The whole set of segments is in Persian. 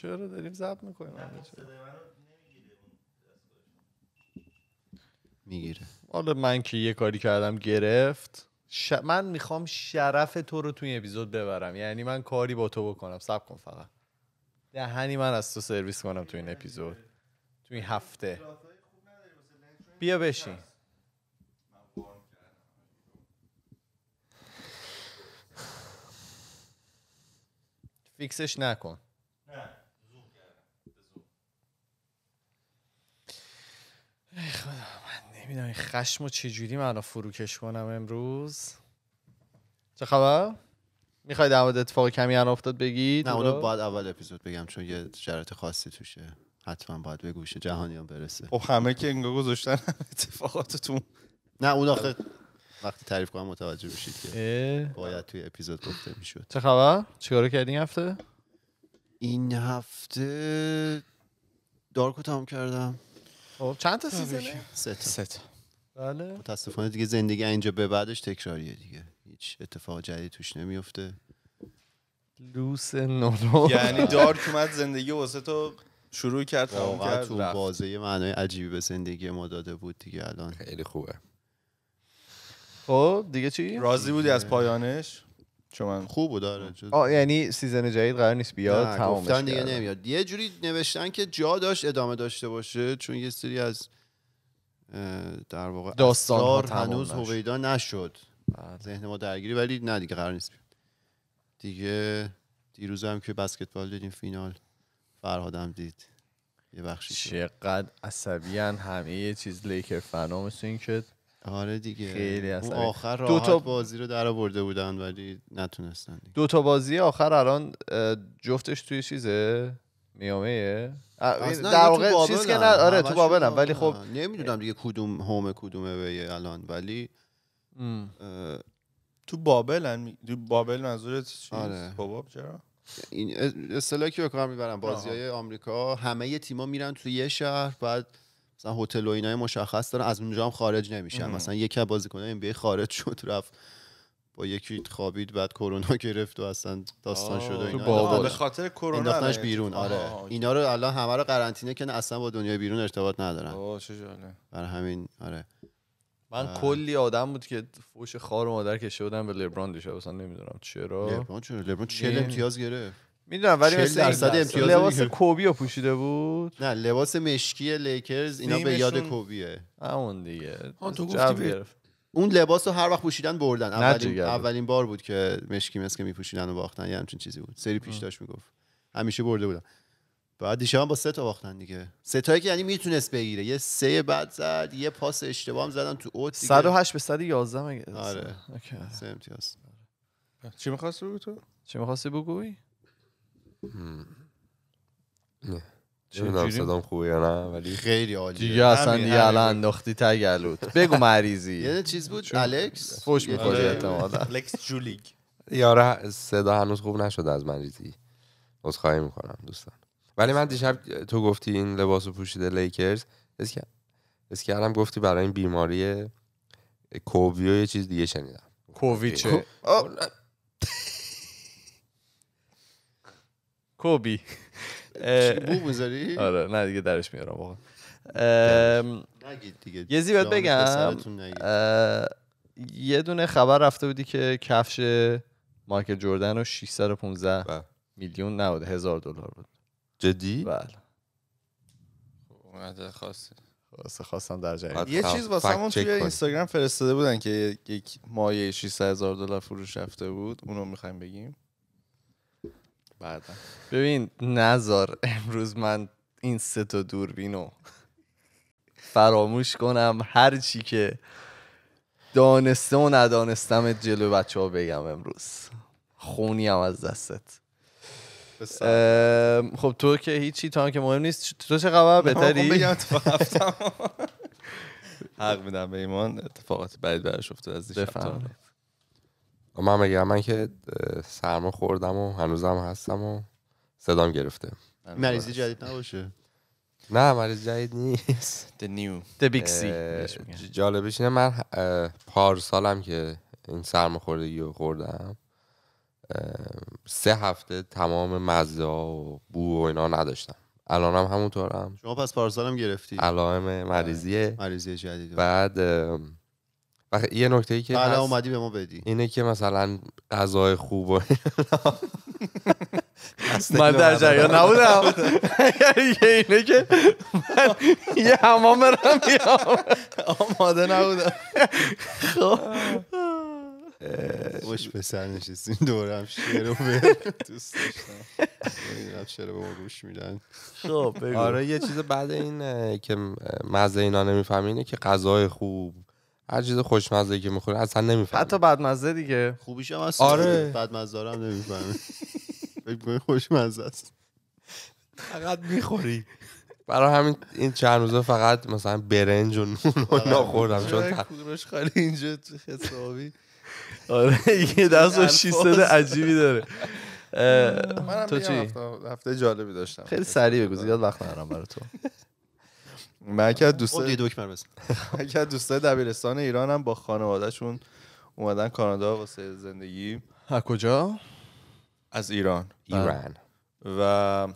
چرا داریم زب میکنیم میگیره حالا من که یه کاری کردم گرفت من میخوام شرف تو رو توی اپیزود ببرم یعنی من کاری با تو بکنم سب کن فقط دهنی من از تو سرویس کنم تو این اپیزود تو این هفته بیا بشین فیکسش نکن خدا من نمیدونم این خشم و چجوری من فروکش کنم امروز چه خبر؟ میخوای در مورد اتفاق کمی هم افتاد بگید نه اونو باید اول اپیزود بگم چون یه شرط خاصی توشه حتما باید به گوش هم برسه او خب، همه که انگار گذاشتن اتفاقاتتون نه اون آخه وقتی تعریف کنم متوجه بشید که باید توی اپیزود گفته میشود چه خبر چیکار کردی این هفته این هفته دارکو تمام کردم خب چند تا سیزنه؟ سه سه بله متاسفانه دیگه زندگی اینجا به بعدش تکراریه دیگه هیچ اتفاق جدیدی توش نمیفته لوس یعنی دارک اومد زندگی واسه تو شروع کرد واقعا تو بازه معنای عجیبی به زندگی ما داده بود دیگه الان خیلی خوبه خب دیگه چی راضی بودی از پایانش چون خوب بود آره. آه یعنی سیزن جدید قرار نیست بیاد تمام گفتن دیگه نمیاد یه جوری نوشتن که جا داشت ادامه داشته باشه چون یه سری از در واقع داستان هنوز هویدا نشد بله. ذهن ما درگیری ولی نه دیگه قرار نیست دیگه دیروز هم که بسکتبال دیدیم فینال فرهادم دید یه بخشی چقدر عصبی همه چیز لیکر فنا مثل این که آره دیگه خیلی اصلا آخر دو تا... بازی رو در آورده بودن ولی نتونستن دو تا بازی آخر الان جفتش توی چیزه در واقع چیز که نه آره تو بابلم ولی خب نمیدونم دیگه کدوم هوم کدومه به الان ولی تو بابل تو بابل منظورت چیز آره. چرا این اصطلاحی که بکنم میبرم بازی های آمریکا همه تیما میرن تو یه شهر بعد مثلا هتل و اینای مشخص دارن از اونجا هم خارج نمیشن مثلا یکی از بازیکن‌های این بی خارج شد رفت با یکی خوابید بعد کرونا گرفت و اصلا داستان شد و اینا آره. به خاطر کرونا بیرون آره اینا رو الان همه رو قرنطینه کن اصلا با دنیای بیرون ارتباط ندارن آه چه جاله بر همین آره من کلی آدم بود که فوش خار مادر کشه بودم به لبران دیشب اصلا نمیدونم چرا لبران چرا لبران چه امتیاز گرفت میدونم ولی مثل درصد امتیاز لباس کوبی رو پوشیده بود نه لباس مشکی لیکرز اینا به یاد کوبیه همون دیگه تو گفتی اون لباس رو هر وقت پوشیدن بردن اولین, اولین بار بود که مشکی مسکه میپوشیدن و باختن یه همچین چیزی بود سری پیش داشت میگفت همیشه برده بودن بعد دیشب با سه تا باختن دیگه سه تایی که یعنی میتونست بگیره یه سه بعد زد یه پاس اشتباه هم زدن تو اوت دیگه 108 به 111 مگه آره سه امتیاز چی می‌خواستی تو چی می‌خواستی بگویی چون صدام خوبه یا نه ولی خیلی عالیه دیگه اصلا دیگه الان انداختی تگلوت بگو مریضی یه چیز بود الکس فوش می‌خوره اعتمادا الکس جولیگ یاره صدا هنوز خوب نشده از مریضی عذرخواهی میکنم دوستان ولی من دیشب تو گفتی این لباس پوشیده لیکرز که کردم گفتی برای این بیماری کووی یه چیز دیگه شنیدم کووی چه کوبی بو میذاری؟ آره نه دیگه درش میارم واقعا یه زیبت بگم یه دونه خبر رفته بودی که کفش مایکل جوردن رو 615 بله. میلیون نبوده هزار دلار بود جدی؟ بله خب، واسه خواستم در جریان یه چیز خب، واسمون توی اینستاگرام فرستاده بودن که یک مایه 600 هزار دلار فروش رفته بود اونو میخوایم بگیم ببین نزار امروز من این سه تا رو فراموش کنم هر چی که دانسته و ندانستم جلو بچه ها بگم امروز خونی هم از دستت خب تو که هیچی تا که مهم نیست تو چه خبر بهتری خب میدم به ایمان اتفاقات بعد برش افتاد از دیشب من میگم من که سرما خوردم و هنوزم هستم و صدام گرفته مریضی جدید نباشه نه مریض جدید نیست The new The big C جالبش اینه من پارسالم که این خوردگی رو خوردم سه هفته تمام مزه و بو و اینا نداشتم الانم همونطورم شما پس پارسالم گرفتی علائم مریضیه آره، مریضی جدید بعد و یه نکته که حالا بله، اومدی به ما بدی اینه که مثلا غذای خوب و من در جریان نبودم یعنی اینه که من یه حمام برم آماده نبودم خب خوش به سر نشستیم دورم شعر به دوست داشتم چرا به ما روش میدن خب آره یه چیز بعد این که مزه اینا نمیفهم اینه که غذای خوب هر چیز خوشمزه که میخوره اصلا نمیفهمه حتی بدمزه دیگه خوبیش هم اصلا آره. بدمزه هم نمیفهمه فکر خوشمزه است فقط میخوری برای همین این چند روزه فقط مثلا برنج و نون و ناخوردم آره. چون آره، کورش خالی اینجا تو حسابی آره یه دست و شیسته عجیبی داره تو چی؟ هفته جالبی داشتم خیلی سریع بگو زیاد وقت ندارم برای تو من که دوست خب، دوستای دبیرستان ایران هم با خانوادهشون اومدن کانادا واسه زندگی از کجا از ایران بله. ایران و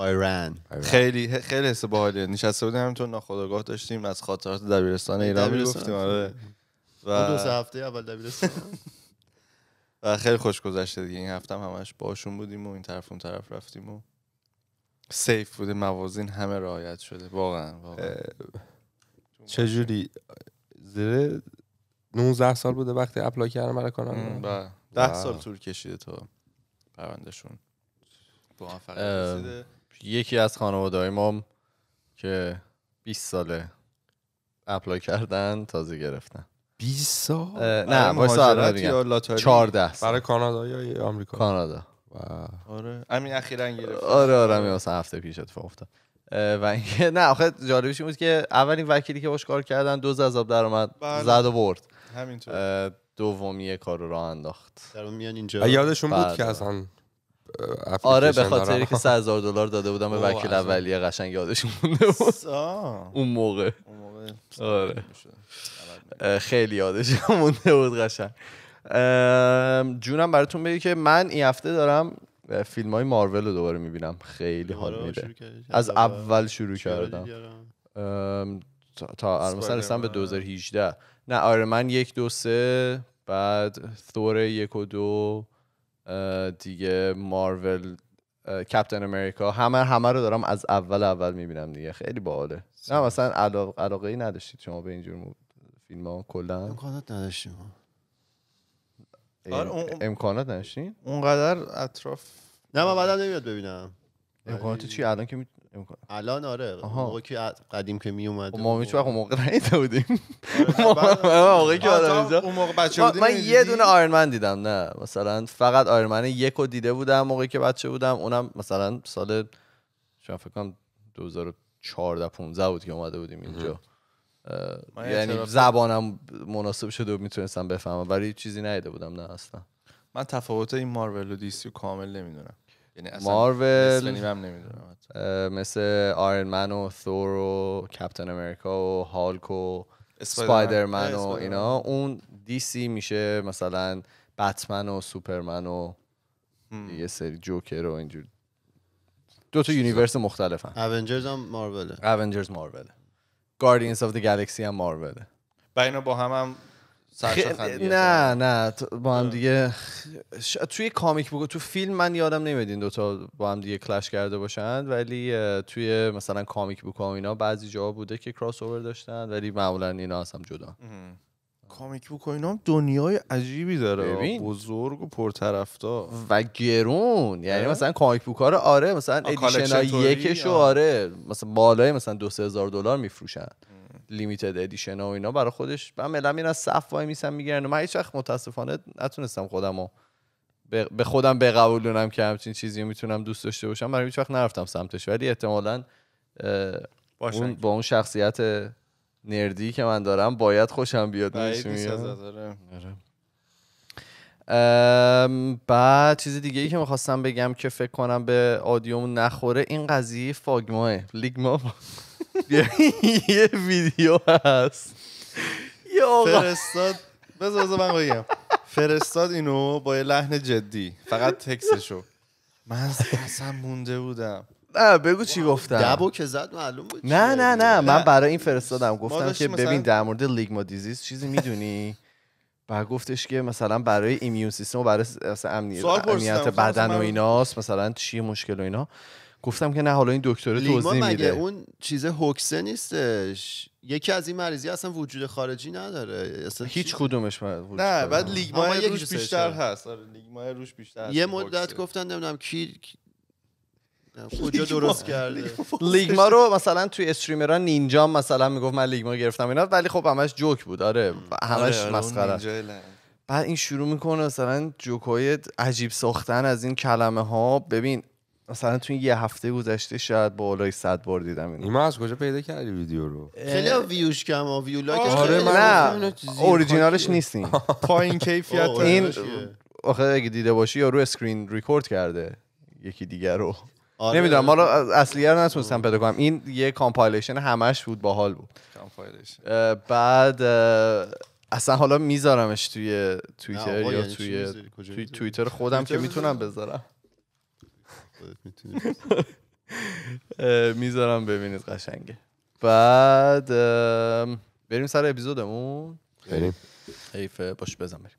ایران خیلی خیلی حس باحالی نشسته بودیم همینطور ناخودآگاه داشتیم از خاطرات دبیرستان ایران گفتیم آره و دو سه هفته اول دبیرستان و خیلی خوش گذشته دیگه این هفته هم همش باشون بودیم و این طرف اون طرف رفتیم و سیف بوده موازین همه رعایت شده واقعا, واقعا. چجوری زیر 19 سال بوده وقتی اپلای کردم برای کانادا 10 بله. سال طول کشیده تا پروندهشون یکی از خانواده های ما که 20 ساله اپلای کردن تازه گرفتن 20 سال نه واسه الان 14 برای کانادا یا آمریکا کانادا و آره همین اخیرا گرفت آره آره همین واسه هفته پیش اتفاق افتاد و اینکه نه آخه جالبش این بود که اولین وکیلی که باش کار کردن دوز از در اومد بله. زد و برد همینطور دومی کار رو راه انداخت در میان اینجا یادشون بود که از اصلا آره به خاطر که 100 دلار داده بودم به وکیل اولیه قشنگ یادشون مونده بود اون موقع اون موقع آره خیلی یادشون مونده بود قشنگ جونم براتون بگی که من این هفته دارم فیلم های مارول رو دوباره میبینم خیلی حال میده از اول شروع کردم تا مثلا رسیدم به 2018 آره. نه آره، من یک دو سه بعد ثور یک و دو دیگه مارول کپتن امریکا همه همه رو دارم از اول اول میبینم دیگه خیلی باحاله نه مثلا علاقه ای نداشتید شما به اینجور فیلم ها کلا نداشتیم آره امکانات نشین اونقدر اطراف نه من بعدا نمیاد ببینم امکانات چی الان که الان آره موقعی که قدیم که می اومد خب، ما هیچ وقت موقع نیده بودیم آره، آره، موقعی که آدم اون موقع بچه بودیم من یه دونه آیرمن دیدم نه مثلا فقط آیرمن یک رو دیده بودم موقعی که بچه بودم اونم مثلا سال شما فکر کنم 2014 15 بود که اومده بودیم اینجا یعنی زبانم مناسب شده و میتونستم بفهمم ولی چیزی ندیده بودم نه اصلا من تفاوت این مارول و دیسی کامل نمیدونم یعنی اصلا مارول نمیدونم مثل آیرن من و ثور و کپتن امریکا و هالک و سپایدرمن و اینا اون دیسی میشه مثلا بتمن و سوپرمن و یه سری جوکر و اینجور دو تا یونیورس مختلفن اونجرز هم مارول اونجرز مارول گاردینز آف دی گالکسی هم ماروله و اینو با هم هم نه نه با هم دیگه توی کامیک بوک تو فیلم من یادم نمیاد این دوتا با هم دیگه کلش کرده باشن ولی توی مثلا کامیک بوک و اینا بعضی جاها بوده که کراس اوور داشتن ولی معمولا اینا هم جدا کامیک بوک و اینا هم دنیای عجیبی داره ببین. بزرگ و پرطرفدار و گرون یعنی آره. مثلا کامیک بوک ها رو آره مثلا ادیشن یکش آره مثلا بالای مثلا دو سه هزار دلار میفروشن لیمیتد ادیشن ها و اینا برای خودش من ملم میرن صف وای میسن میگیرن و من هیچ وقت متاسفانه نتونستم خودمو به خودم بقبولونم که همچین چیزی میتونم دوست داشته باشم برای هیچ وقت نرفتم سمتش ولی احتمالا با اون شخصیت نردی که من دارم باید خوشم بیاد آره. آره. بعد چیز دیگه ای که میخواستم بگم که فکر کنم به آدیوم نخوره این قضیه فاگماه لیگما یه ویدیو هست یه آقا فرستاد بذار من بگم فرستاد اینو با یه لحن جدی فقط تکسشو من اصلا مونده بودم بگو چی گفتم دبو که زد معلوم بود نه نه نه من برای این فرستادم گفتم که ببین در مورد لیگما دیزیز چیزی میدونی و گفتش که مثلا برای ایمیون سیستم و برای امنیت, امنیت بدن و ایناست مثلا چیه مشکل و اینا گفتم که نه حالا این دکتره توضیح میده اون چیز هوکسه نیستش یکی از این مریضی اصلا وجود خارجی نداره اصلا هیچ کدومش وجود نه بعد لیگما روش بیشتر هست آره لیگما روش بیشتر یه مدت گفتن نمیدونم کی خب، کجا درست کرده لیگما رو مثلا توی استریمران نینجا مثلا میگفت من لیگما گرفتم اینا ولی خب همش جوک بود آره همش آره، آره، مسخره بعد این شروع میکنه مثلا جوکای عجیب ساختن از این کلمه ها ببین مثلا تو یه هفته گذشته شاید بالای 100 بار دیدم اینو ما از کجا پیدا کردی ویدیو رو خیلی ویوش کم و ویو لایکش آره من اوریجینالش نیستین پایین کیفیت این آخه اگه دیده باشی یا رو اسکرین ریکورد کرده یکی دیگر رو آره. نمیدونم ما اصلیه رو نتونستم پیدا کنم این یه کامپایلیشن همش بود باحال بود بعد اصلا حالا میذارمش توی توییتر یا یعنی توی توی توییتر خودم که میتونم بذارم میذارم ببینید قشنگه بعد بریم سر اپیزودمون بریم حیفه باش بزن بریم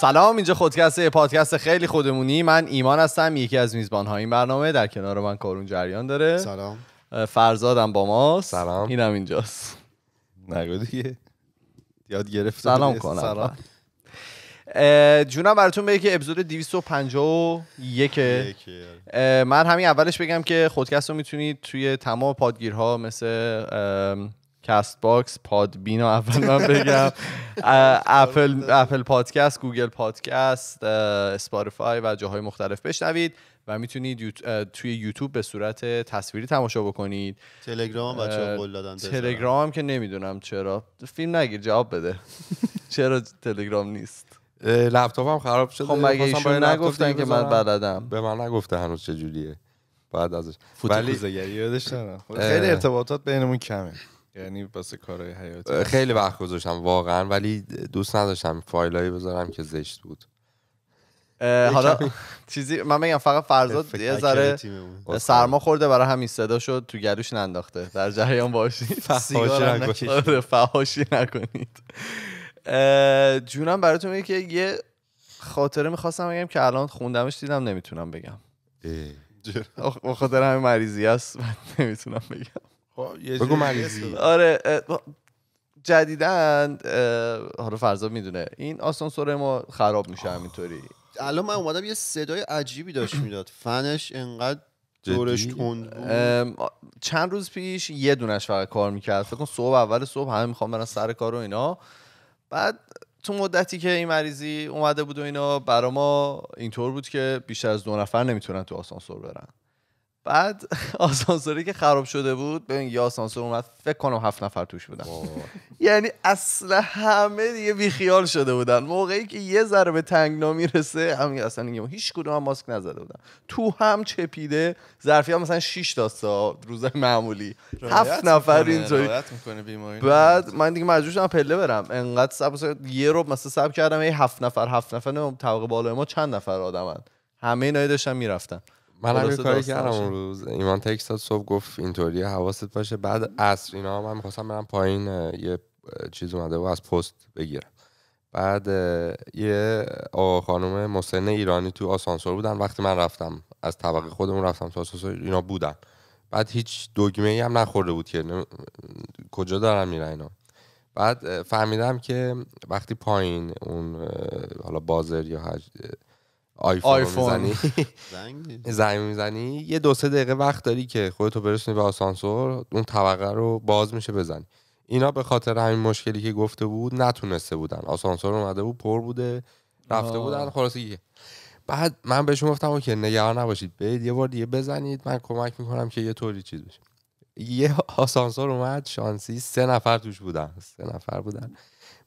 سلام اینجا خودکسته پادکست خیلی خودمونی من ایمان هستم یکی از میزبان های این برنامه در کنار من کارون جریان داره سلام فرزادم با ما سلام اینم اینجاست نگو دیگه یاد گرفت سلام کنم سلام. جونم براتون بگه که اپیزود 251 آره. من همین اولش بگم که خودکست رو میتونید توی تمام پادگیرها مثل کست باکس پادبین اول من بگم اپل اپل پادکست گوگل پادکست اسپاتیفای و جاهای مختلف بشنوید و میتونید توی یوتیوب به صورت تصویری تماشا بکنید تلگرام بچه قول دادن تلگرام که نمیدونم چرا فیلم نگیر جواب بده چرا تلگرام نیست هم خراب شده خب مگه ایشون نگفتن که من بلدم به من نگفته هنوز چجوریه بعد ازش ولی یادش خیلی ارتباطات بینمون کمه یعنی کارهای خیلی وقت گذاشتم واقعا ولی دوست نداشتم فایلایی بذارم که زشت بود حالا چیزی من میگم فقط فرزاد یه ذره سرما خورده برای همین صدا شد تو گلوش ننداخته در جریان باشید فهاشی نکنید آره، جونم براتون میگه که یه خاطره میخواستم بگم که الان خوندمش دیدم نمیتونم بگم خاطر همین مریضی است نمیتونم بگم بگو مریضی آره جدیدن حالا فرضا میدونه این آسانسور ما خراب میشه همینطوری الان من اومدم یه صدای عجیبی داشت میداد فنش انقدر دورش تند چند روز پیش یه دونش فقط کار میکرد فکر کن صبح اول صبح همه میخوام برن سر کار و اینا بعد تو مدتی که این مریضی اومده بود و اینا برا ما اینطور بود که بیشتر از دو نفر نمیتونن تو آسانسور برن بعد آسانسوری که خراب شده بود ببین یه آسانسور اومد فکر کنم هفت نفر توش بودن یعنی اصلا همه دیگه بیخیال شده بودن موقعی که یه ذره به تنگنا میرسه همین اصلا هیچ کدوم هم ماسک نزده بودن تو هم چپیده ظرفی هم مثلا 6 تا روز معمولی هفت نفر اینطوری بعد من دیگه مجبور شدم پله برم انقدر سب یه رو مثلا سب کردم هفت نفر هفت نفر طبقه بالای ما چند نفر آدمن همه اینا داشتن میرفتن من یه کاری کردم اون روز ایمان تکستاد صبح گفت اینطوری حواست باشه بعد عصر اینا من میخواستم برم پایین یه چیز اومده و از پست بگیرم بعد یه آقا خانم مسن ایرانی تو آسانسور بودن وقتی من رفتم از طبقه خودمون رفتم تو آسانسور اینا بودن بعد هیچ دگمه ای هم نخورده بود که کجا دارن میرن اینا بعد فهمیدم که وقتی پایین اون حالا بازر یا هج... آیفون, آیفون. میزنی زنگ میزنی یه دو سه دقیقه وقت داری که خودتو برسونی به آسانسور اون طبقه رو باز میشه بزنی اینا به خاطر همین مشکلی که گفته بود نتونسته بودن آسانسور اومده بود پر بوده رفته آه. بودن خلاصه بعد من بهشون گفتم که نگران نباشید برید یه بار دیگه بزنید من کمک میکنم که یه طوری چیز بشه یه آسانسور اومد شانسی سه نفر توش بودن سه نفر بودن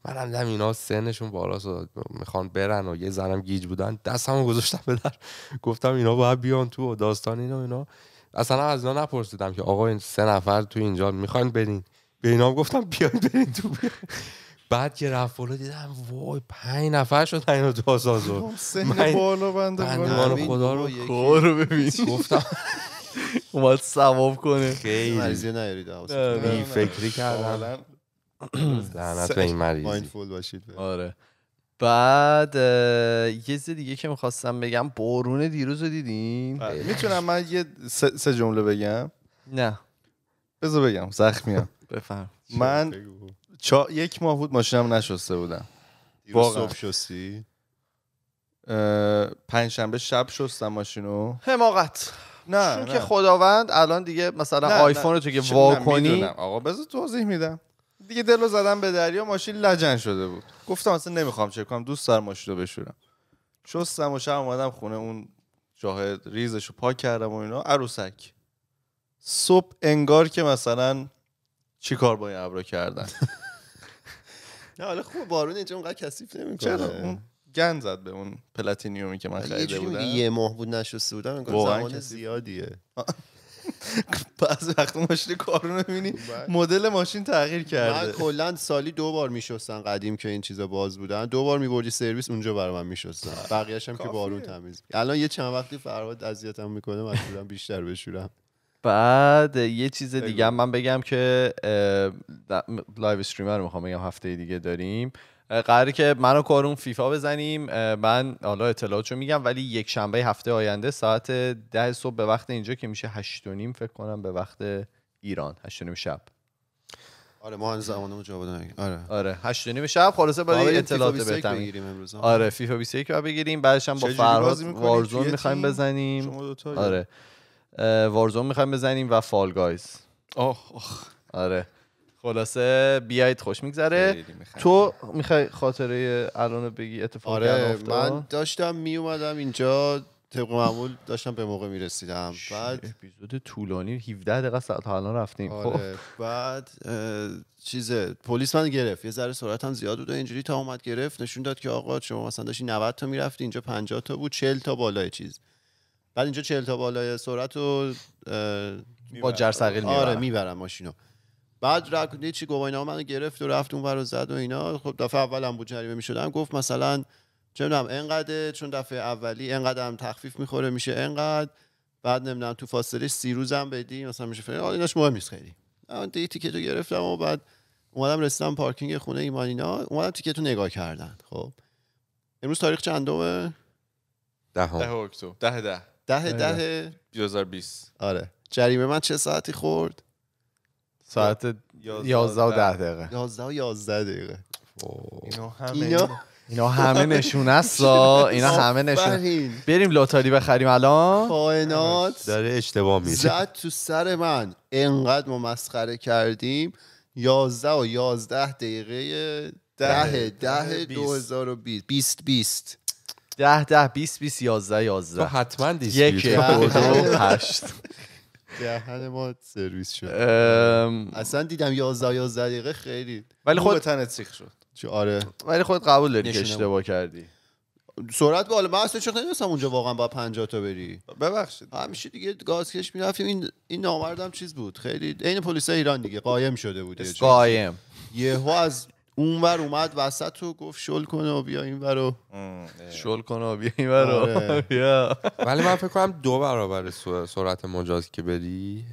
من هم دم اینا سنشون بالاست و میخوان برن و یه زنم گیج بودن دستمو گذاشتم به در گفتم اینا باید بیان تو و داستان اینا اینا اصلا از اینا نپرسیدم که آقا این سه نفر تو اینجا میخوان برین به اینا گفتم بیان برین تو بیان. بعد که رفت بالا دیدم وای پنج نفر شد اینا تو آسانسور سن بالا بنده خدا رو کار ببین گفتم اومد سواب کنه خیلی فکری کردم لعنت این باشید آره بعد یه چیز دیگه که میخواستم بگم بارون دیروز رو دیدیم بله. میتونم من یه سه جمله بگم نه بذار بگم زخمیم بفهم من یک ماه بود ماشینم نشسته بودم دیروز صبح شستی پنجشنبه شب شستم ماشینو حماقت نه چون که خداوند الان دیگه مثلا آیفون رو تو که وا آقا بذار توضیح میدم دیگه دلو زدم به دریا ماشین لجن شده بود گفتم اصلا نمیخوام چک کنم دوست دارم ماشین رو بشورم شستم و شب اومدم خونه اون جاه ریزش رو پاک کردم و اینا عروسک صبح انگار که مثلا چی کار با این ابرا کردن نه حالا خوب بارون اینجا اونقدر کثیف نمی چرا اون گن زد به اون پلاتینیومی که من خریده بودم یه ماه بود نشسته بودم زمان زیادیه بعض وقت ماشین کارو میبینی مدل ماشین تغییر کرده من کلا سالی دو بار میشستن قدیم که این چیزا باز بودن دو بار میبردی سرویس اونجا برا من میشستم بقیهشم هم که بارون تمیز الان یه چند وقتی فرهاد اذیتم میکنه مجبورم بیشتر بشورم بعد یه چیز دیگه من بگم که لایو استریمر رو میخوام بگم هفته دیگه داریم قراره که منو و کارون فیفا بزنیم من حالا رو میگم ولی یک شنبه هفته آینده ساعت ده صبح به وقت اینجا که میشه هشت و نیم فکر کنم به وقت ایران هشت و نیم شب آره ما هنوز زمانمون جواب دادن آره آره و نیم شب خلاصه برای اطلاعات بهتر بگیریم آره فیفا 21 رو بگیریم بعدش هم با فرهاد وارزون میخوایم بزنیم آره وارزون میخوایم بزنیم و فالگایز. گایز آره خلاصه بیایید خوش میگذره تو میخوای خاطره الان بگی اتفاقی آره من داشتم میومدم اینجا طبق معمول داشتم به موقع میرسیدم بعد اپیزود طولانی 17 دقیقه ساعت الان رفتیم خب. آره، بعد چیز پلیس من گرفت یه ذره سرعتم زیاد بود و اینجوری تا اومد گرفت نشون داد که آقا شما مثلا داشتی 90 تا میرفتی اینجا 50 تا بود 40 تا بالای چیز بعد اینجا 40 تا بالای سرعت و با جرثقیل آره میبرم ماشینو بعد رکنده چی گواهینامه منو گرفت و رفت اون رو زد و اینا خب دفعه اولم بود جریمه میشدم گفت مثلا چه میدونم انقدر چون دفعه اولی انقدر هم تخفیف میخوره میشه انقدر بعد نمیدونم تو فاصله سی روزم بدی مثلا میشه فلان ایناش مهم نیست خیلی من دیگه تیکتو گرفتم و بعد اومدم رسیدم پارکینگ خونه ایمان اینا اومدم تیکتو نگاه کردن خب امروز تاریخ چندمه دهم ده اکتبر ده ده ده ده 2020 آره جریمه من چه ساعتی خورد ساعت 11 و 10 دقیقه 11 و 11 دقیقه اینا همه اینا, همه نشونه است اینا همه نشونه بریم لاتاری بخریم الان کائنات داره اشتباه میشه زد تو سر من انقدر ما مسخره کردیم 11 و 11 دقیقه 10 10 2020 20 20 10 10 20 20 11 11 تو حتما دیسپیوت 1 2 8 دهن ما سرویس شد اصلا دیدم 11 11 دقیقه خیلی ولی خود تنت سیخ شد آره ولی خود قبول داری که اشتباه کردی سرعت بالا من اصلا چه نمی‌دونم اونجا واقعا با 50 تا بری ببخشید همیشه دیگه کش میرفتیم این این نامردم چیز بود خیلی عین پلیس ایران دیگه قایم شده بود قایم یهو از اونور اومد وسط تو گفت شل کنه و بیا اینور رو شل کنه و بیا این رو آره. ولی من فکر کنم دو برابر سرعت مجاز که بری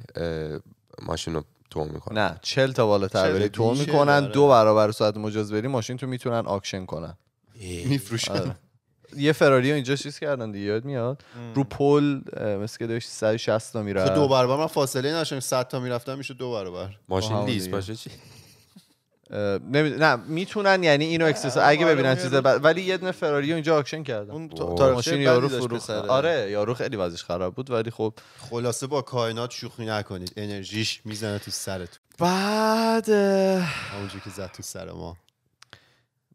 ماشین رو تو میکنن نه چل تا بالاتر بری تو میکنن آره. دو برابر سرعت مجاز بری ماشین تو میتونن آکشن کنن میفروشن آره. یه فراری اینجا چیز کردن دیگه یاد میاد رو پل مثل که داشت 160 تا میره خب دو برابر من فاصله نداشتم 100 تا میرفتم میشه دو برابر ماشین لیز باشه چی نمی... نه میتونن یعنی اینو اکسس اگه آره، ببینن چیز ب... ولی یه دونه فراری اینجا آکشن کردن اون یارو فروخت آره یارو خیلی وضعش خراب بود ولی خب خلاصه با کائنات شوخی نکنید انرژیش میزنه تو سرتون بعد همونجوری که زد تو سر ما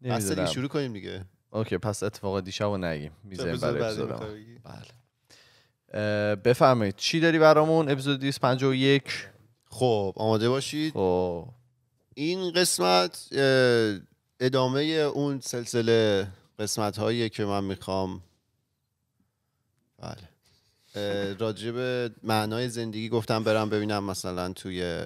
اصلا شروع کنیم دیگه اوکی پس اتفاق و نگیم میذاریم برای اپیزود بله بفرمایید چی داری برامون اپیزود 251 خب آماده باشید خب این قسمت ادامه اون سلسله قسمت هایی که من میخوام بله راجب معنای زندگی گفتم برم ببینم مثلا توی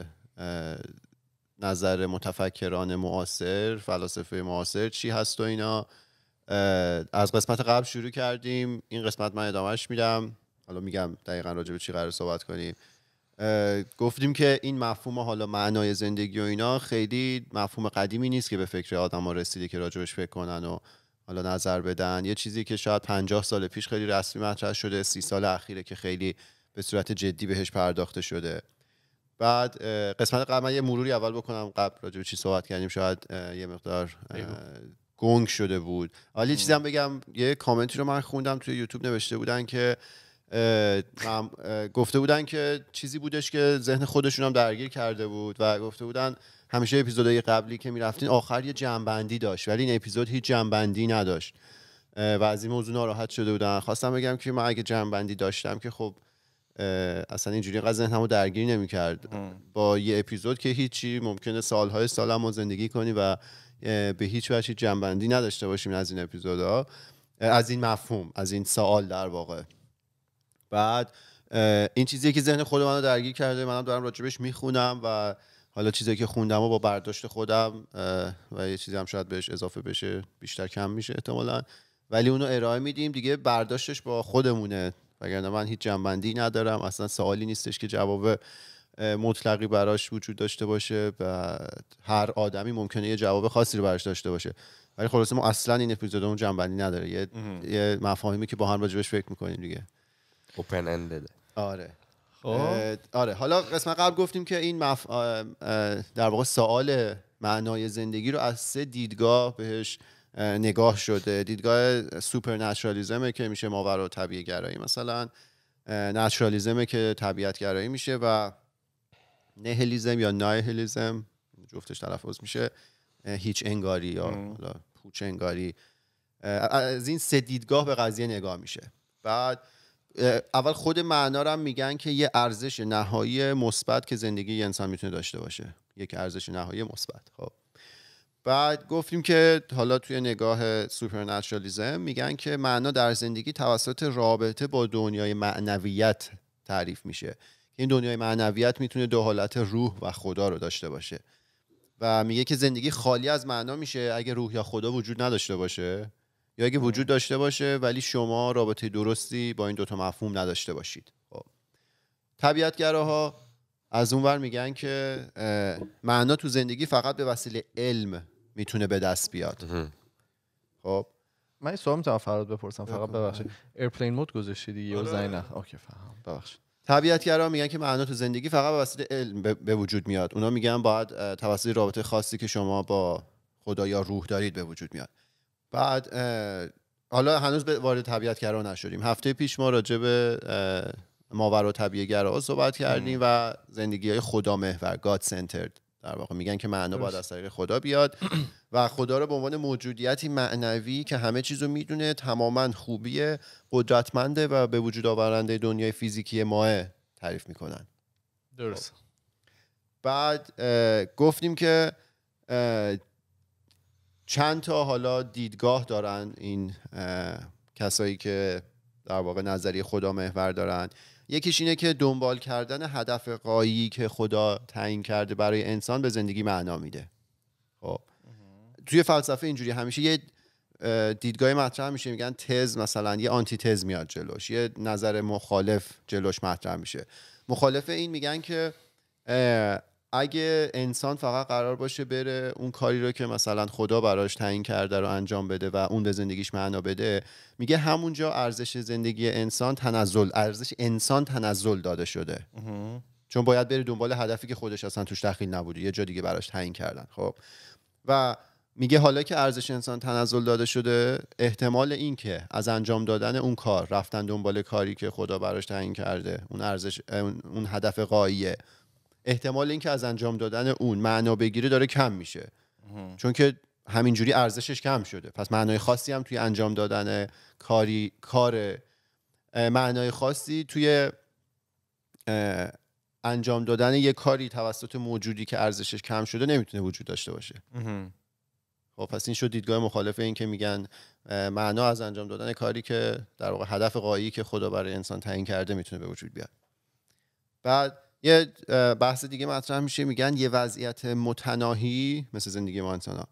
نظر متفکران معاصر فلاسفه معاصر چی هست و اینا از قسمت قبل شروع کردیم این قسمت من ادامهش میدم حالا میگم دقیقا راجع به چی قرار صحبت کنیم گفتیم که این مفهوم حالا معنای زندگی و اینا خیلی مفهوم قدیمی نیست که به فکر آدم ها رسیده که راجبش فکر کنن و حالا نظر بدن یه چیزی که شاید 50 سال پیش خیلی رسمی مطرح شده سی سال اخیره که خیلی به صورت جدی بهش پرداخته شده بعد قسمت قبل من یه مروری اول بکنم قبل راجع چی صحبت کردیم شاید یه مقدار گنگ شده بود حالا یه چیزی هم بگم یه کامنتی رو من خوندم توی یوتیوب نوشته بودن که گفته بودن که چیزی بودش که ذهن خودشون هم درگیر کرده بود و گفته بودن همیشه اپیزودهای قبلی که میرفتین آخر یه جنبندی داشت ولی این اپیزود هیچ جنبندی نداشت و از این موضوع ناراحت شده بودن خواستم بگم که من اگه جنبندی داشتم که خب اصلا اینجوری اینقدر ذهنمو درگیر نمیکرد با یه اپیزود که هیچی ممکنه سالهای سال زندگی کنی و به هیچ وجه جنبندی نداشته باشیم از این اپیزودها از این مفهوم از این سوال در واقع بعد این چیزی که ذهن خود منو درگیر کرده منم دارم راجبش میخونم و حالا چیزی که خوندم و با برداشت خودم و یه چیزی هم شاید بهش اضافه بشه بیشتر کم میشه احتمالا ولی اونو ارائه میدیم دیگه برداشتش با خودمونه وگرنه من هیچ جنبندی ندارم اصلا سوالی نیستش که جواب مطلقی براش وجود داشته باشه و هر آدمی ممکنه یه جواب خاصی رو براش داشته باشه ولی خلاصه ما اصلا این اپیزودمون جنبندی نداره یه, مفاهیمی که با هم راجبش فکر میکنیم دیگه اوپن اندد آره خب. آره حالا قسمت قبل گفتیم که این در واقع سوال معنای زندگی رو از سه دیدگاه بهش نگاه شده دیدگاه سوپرنچرالیزمه که میشه ماورا طبیعی گرایی مثلا نچرالیزمه که طبیعت گرایی میشه و نهلیزم یا نایهلیزم جفتش تلفظ میشه هیچ انگاری یا پوچ انگاری از این سه دیدگاه به قضیه نگاه میشه بعد اول خود معنا هم میگن که یه ارزش نهایی مثبت که زندگی یه انسان میتونه داشته باشه یک ارزش نهایی مثبت خب بعد گفتیم که حالا توی نگاه سوپرنچرالیزم میگن که معنا در زندگی توسط رابطه با دنیای معنویت تعریف میشه این دنیای معنویت میتونه دو حالت روح و خدا رو داشته باشه و میگه که زندگی خالی از معنا میشه اگه روح یا خدا وجود نداشته باشه یا اگه وجود داشته باشه ولی شما رابطه درستی با این دوتا مفهوم نداشته باشید خب. طبیعتگراها از اونور میگن که معنا تو زندگی فقط به وسیله علم میتونه به دست بیاد خب من سوال میتونم فراد بپرسم فقط ببخشید ایرپلین مود گذاشتی دیگه یا زنی نه آره. اوکی فهم ببخشید میگن که معنا تو زندگی فقط به وسیله علم به وجود میاد اونا میگن باید توسط رابطه خاصی که شما با خدا یا روح دارید به وجود میاد بعد حالا هنوز به وارد طبیعت گرا نشدیم هفته پیش ما راجع به ماور و طبیعه گرا صحبت کردیم و زندگی های خدا محور گاد سنترد در واقع میگن که معنا باید از طریق خدا بیاد و خدا رو به عنوان موجودیتی معنوی که همه چیز رو میدونه تماما خوبیه قدرتمنده و به وجود آورنده دنیای فیزیکی ماه تعریف میکنن درست خب. بعد گفتیم که چند تا حالا دیدگاه دارن این کسایی که در واقع نظریه خدا محور دارن یکیش اینه که دنبال کردن هدف قایی که خدا تعیین کرده برای انسان به زندگی معنا میده خب توی فلسفه اینجوری همیشه یه دیدگاه مطرح میشه میگن تز مثلا یه آنتی تز میاد جلوش یه نظر مخالف جلوش مطرح میشه مخالف این میگن که اگه انسان فقط قرار باشه بره اون کاری رو که مثلا خدا براش تعیین کرده رو انجام بده و اون به زندگیش معنا بده میگه همونجا ارزش زندگی انسان تنزل ارزش انسان تنزل داده شده چون باید بری دنبال هدفی که خودش اصلا توش دخیل نبوده یه جا دیگه براش تعیین کردن خب و میگه حالا که ارزش انسان تنزل داده شده احتمال این که از انجام دادن اون کار رفتن دنبال کاری که خدا براش تعیین کرده اون ارزش اون هدف قاییه احتمال اینکه از انجام دادن اون معنا بگیره داره کم میشه چون که همینجوری ارزشش کم شده پس معنای خاصی هم توی انجام دادن کاری کار معنای خاصی توی انجام دادن یه کاری توسط موجودی که ارزشش کم شده نمیتونه وجود داشته باشه خب پس این شد دیدگاه مخالف این که میگن معنا از انجام دادن کاری که در واقع هدف قایی که خدا برای انسان تعیین کرده میتونه به وجود بیاد بعد یه بحث دیگه مطرح میشه میگن یه وضعیت متناهی مثل زندگی ما انسان ها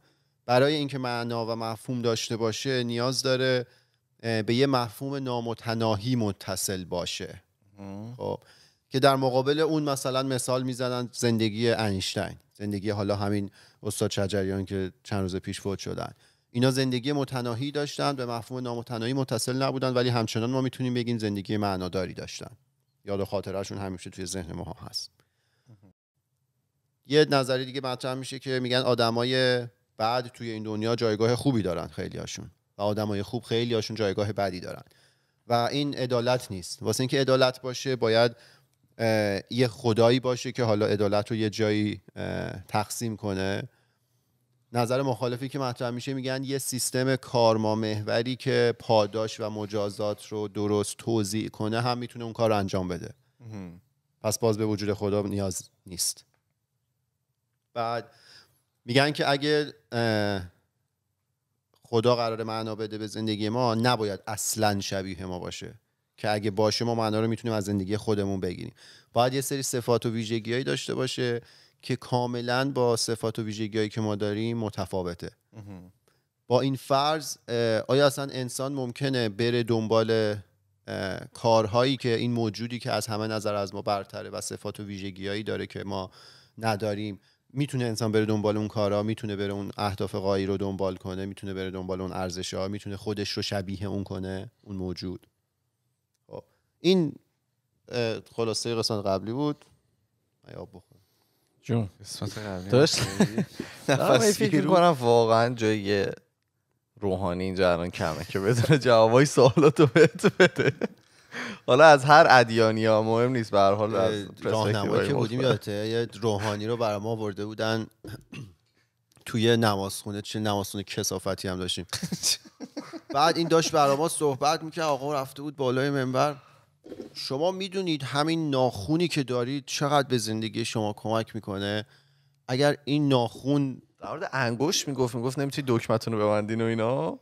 برای اینکه معنا و مفهوم داشته باشه نیاز داره به یه مفهوم نامتناهی متصل باشه خب که در مقابل اون مثلا مثال میزنن زندگی انیشتین زندگی حالا همین استاد شجریان که چند روز پیش فوت شدن اینا زندگی متناهی داشتن به مفهوم نامتناهی متصل نبودن ولی همچنان ما میتونیم بگیم زندگی معناداری داشتن یاد و خاطرهشون همیشه توی ذهن ما ها هست یه نظری دیگه مطرح میشه که میگن آدمای بعد توی این دنیا جایگاه خوبی دارن هاشون و آدمای خوب خیلی هاشون جایگاه بدی دارن و این عدالت نیست واسه اینکه عدالت باشه باید یه خدایی باشه که حالا عدالت رو یه جایی تقسیم کنه نظر مخالفی که مطرح میشه میگن یه سیستم کارما محوری که پاداش و مجازات رو درست توضیح کنه هم میتونه اون کار رو انجام بده پس باز به وجود خدا نیاز نیست بعد میگن که اگه خدا قرار معنا بده به زندگی ما نباید اصلا شبیه ما باشه که اگه باشه ما معنا رو میتونیم از زندگی خودمون بگیریم باید یه سری صفات و ویژگیهایی داشته باشه که کاملا با صفات و ویژگیهایی که ما داریم متفاوته با این فرض آیا اصلا انسان ممکنه بره دنبال کارهایی که این موجودی که از همه نظر از ما برتره و صفات و ویژگیهایی داره که ما نداریم میتونه انسان بره دنبال اون کارا میتونه بره اون اهداف قایی رو دنبال کنه میتونه بره دنبال اون ارزش ها میتونه خودش رو شبیه اون کنه اون موجود خب، این خلاصه قسمت قبلی بود آیا جون داشت نفس فکر کنم واقعا جای روحانی اینجا الان کمه که بتونه جوابای سوالاتو بهت بده حالا از هر ادیانی ها مهم نیست به هر حال از راهنمایی که بودیم یادته یه روحانی رو برای ما آورده بودن توی نمازخونه چه نمازخونه کسافتی هم داشتیم بعد این داشت برای ما صحبت میکنه آقا رفته بود بالای منبر شما میدونید همین ناخونی که دارید چقدر به زندگی شما کمک میکنه اگر این ناخون در مورد انگوش میگفت میگفت نمیتونی دکمتون رو ببندین و اینا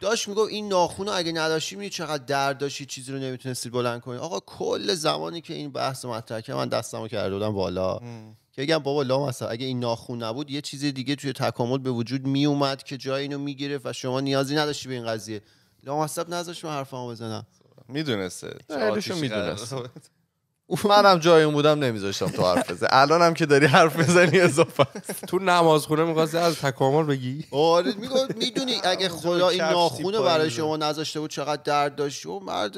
داشت میگفت این ناخون رو اگه نداشتی می چقدر درد داشتی چیزی رو نمیتونستی بلند کنی آقا کل زمانی که این بحث مطرح کرد من دستمو کرده بودم بالا که بگم بابا لا مثلا اگه این ناخون نبود یه چیز دیگه توی تکامل به وجود می اومد که جای اینو میگرفت و شما نیازی نداشتی به این قضیه لامصب نذاش من حرفمو بزنم میدونسته دلیلشو میدونست منم جای اون بودم نمیذاشتم تو حرف بزنی الانم که داری حرف بزنی اضافه تو نمازخونه میخواستی از تکامل بگی آره میدونی اگه خدا این ناخونه برای شما نذاشته بود چقدر درد داشت و مرد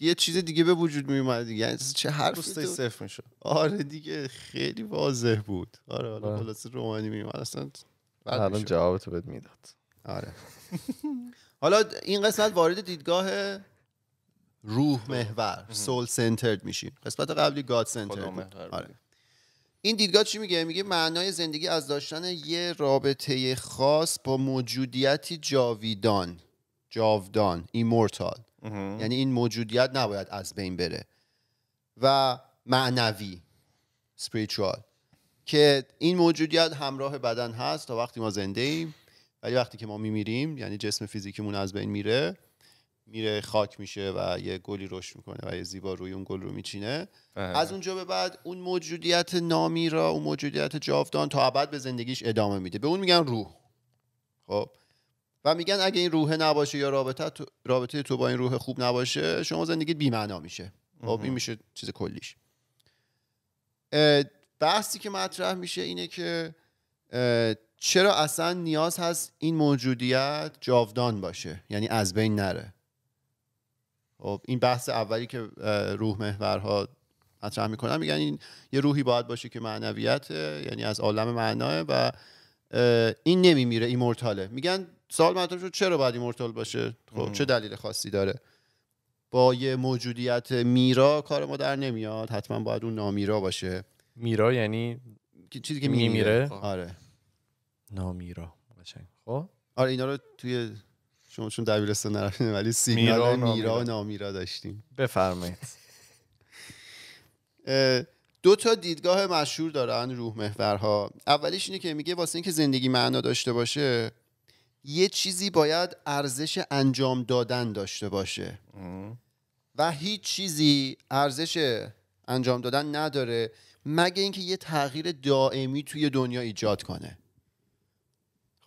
یه چیز دیگه به وجود می اومد دیگه یعنی چه حرف تو صفر میشد آره دیگه خیلی واضح بود آره حالا خلاص رومانی می اومد اصلا الان جوابتو بهت میداد آره حالا این قسمت وارد دیدگاه روح خب. محور سول سنترد میشیم قسمت قبلی گاد سنترد آره. این دیدگاه چی میگه میگه معنای زندگی از داشتن یه رابطه خاص با موجودیتی جاویدان جاودان ایمورتال یعنی این موجودیت نباید از بین بره و معنوی سپریچوال که این موجودیت همراه بدن هست تا وقتی ما زنده ایم ولی وقتی که ما میمیریم یعنی جسم فیزیکیمون از بین میره میره خاک میشه و یه گلی روش میکنه و یه زیبا روی اون گل رو میچینه بله. از اونجا به بعد اون موجودیت نامی را اون موجودیت جاودان تا ابد به زندگیش ادامه میده به اون میگن روح خب و میگن اگه این روح نباشه یا رابطه تو, رابطه تو با این روح خوب نباشه شما زندگیت بی‌معنا میشه خب این میشه چیز کلیش بحثی که مطرح میشه اینه که چرا اصلا نیاز هست این موجودیت جاودان باشه یعنی از بین نره خب، این بحث اولی که روح محورها مطرح میکنن میگن این یه روحی باید باشه که معنویت یعنی از عالم معناه و این نمیمیره ایمورتاله میگن سال مطرح شد چرا باید ایمورتال باشه خب چه دلیل خاصی داره با یه موجودیت میرا کار ما در نمیاد حتما باید اون نامیرا باشه میرا یعنی چیزی که میمیره آره نامیرا قشنگ خب آره اینا رو توی شما چون دبیرستان نرفتین ولی سیگنال میرا, میرا نامیرا داشتیم بفرمایید دو تا دیدگاه مشهور دارن روح محورها اولیش اینه که میگه واسه اینکه زندگی معنا داشته باشه یه چیزی باید ارزش انجام دادن داشته باشه و هیچ چیزی ارزش انجام دادن نداره مگه اینکه یه تغییر دائمی توی دنیا ایجاد کنه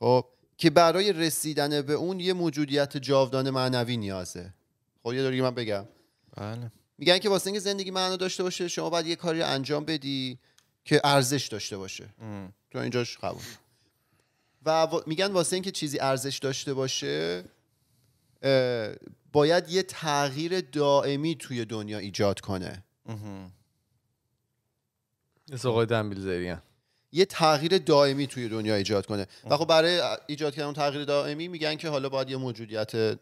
خب که برای رسیدن به اون یه موجودیت جاودانه معنوی نیازه خب یه داری من بگم بله میگن که واسه اینکه زندگی معنا داشته باشه شما باید یه کاری انجام بدی که ارزش داشته باشه تو اینجاش قبول و میگن واسه اینکه چیزی ارزش داشته باشه باید یه تغییر دائمی توی دنیا ایجاد کنه از آقای دنبیل زریان یه تغییر دائمی توی دنیا ایجاد کنه و خب برای ایجاد کردن تغییر دائمی میگن که حالا باید یه موجودیت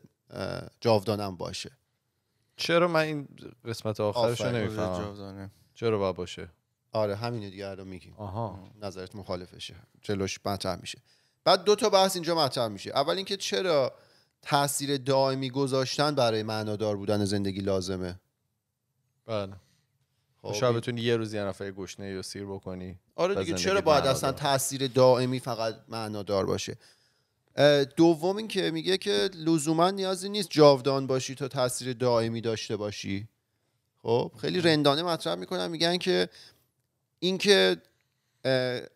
جاودانم باشه چرا من این قسمت آخرش چرا باید باشه آره همینه دیگه الان میگیم آها. نظرت مخالفشه جلوش مطرح میشه بعد دو تا بحث اینجا مطرح میشه اول اینکه چرا تاثیر دائمی گذاشتن برای معنادار بودن زندگی لازمه بله خب، شاید بتونی یه روزی یه نفر گشنه یا سیر بکنی آره دیگه چرا باید اصلا تاثیر دائمی فقط معنادار باشه دوم این که میگه که لزوما نیازی نیست جاودان باشی تا تاثیر دائمی داشته باشی خب خیلی رندانه مطرح میکنم میگن که اینکه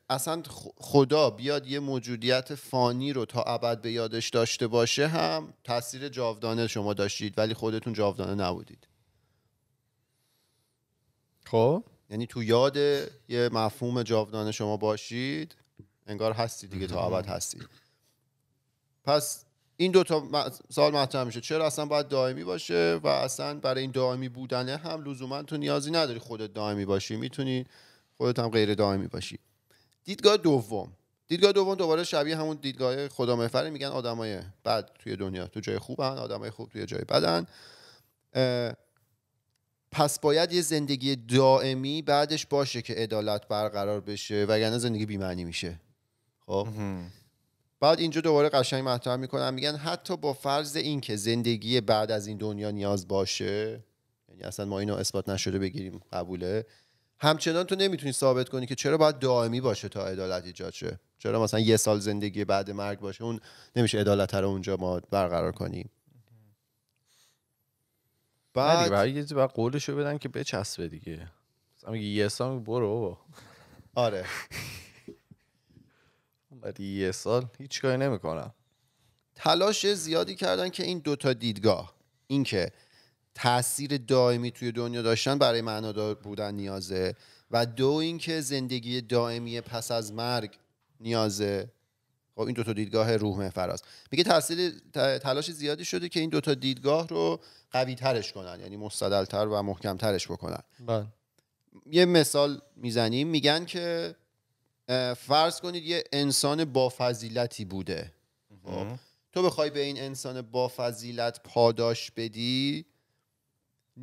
اصلا خدا بیاد یه موجودیت فانی رو تا ابد به یادش داشته باشه هم تاثیر جاودانه شما داشتید ولی خودتون جاودانه نبودید خب یعنی تو یاد یه مفهوم جاودانه شما باشید انگار هستی دیگه تا ابد هستی پس این دو تا سال مطرح میشه چرا اصلا باید دائمی باشه و اصلا برای این دائمی بودنه هم لزوما تو نیازی نداری خودت دائمی باشی میتونی خودت هم غیر دائمی باشی دیدگاه دوم دیدگاه دوم دوباره شبیه همون دیدگاه خدا میگن آدمای بد توی دنیا تو جای خوبن آدمای خوب توی جای بدن پس باید یه زندگی دائمی بعدش باشه که عدالت برقرار بشه وگرنه زندگی بیمعنی میشه خب بعد اینجا دوباره قشنگ مطرح میکنم میگن حتی با فرض اینکه زندگی بعد از این دنیا نیاز باشه یعنی اصلا ما اینو اثبات نشده بگیریم قبوله همچنان تو نمیتونی ثابت کنی که چرا باید دائمی باشه تا عدالت ایجاد شه چرا مثلا یه سال زندگی بعد مرگ باشه اون نمیشه عدالت رو اونجا ما برقرار کنیم بعد دیگه برای قولشو بدن که بچسبه دیگه مثلا میگه یه برو بابا آره بعد یه سال هیچ کاری نمیکنم تلاش زیادی کردن که این دوتا دیدگاه اینکه تاثیر دائمی توی دنیا داشتن برای معنادار بودن نیازه و دو اینکه زندگی دائمی پس از مرگ نیازه خب این دوتا دیدگاه روح فراز میگه تحصیل تلاش زیادی شده که این دوتا دیدگاه رو قوی ترش کنن یعنی مستدلتر و محکم ترش بکنن بله. یه مثال میزنیم میگن که فرض کنید یه انسان با فضیلتی بوده خب، تو بخوای به این انسان با فضیلت پاداش بدی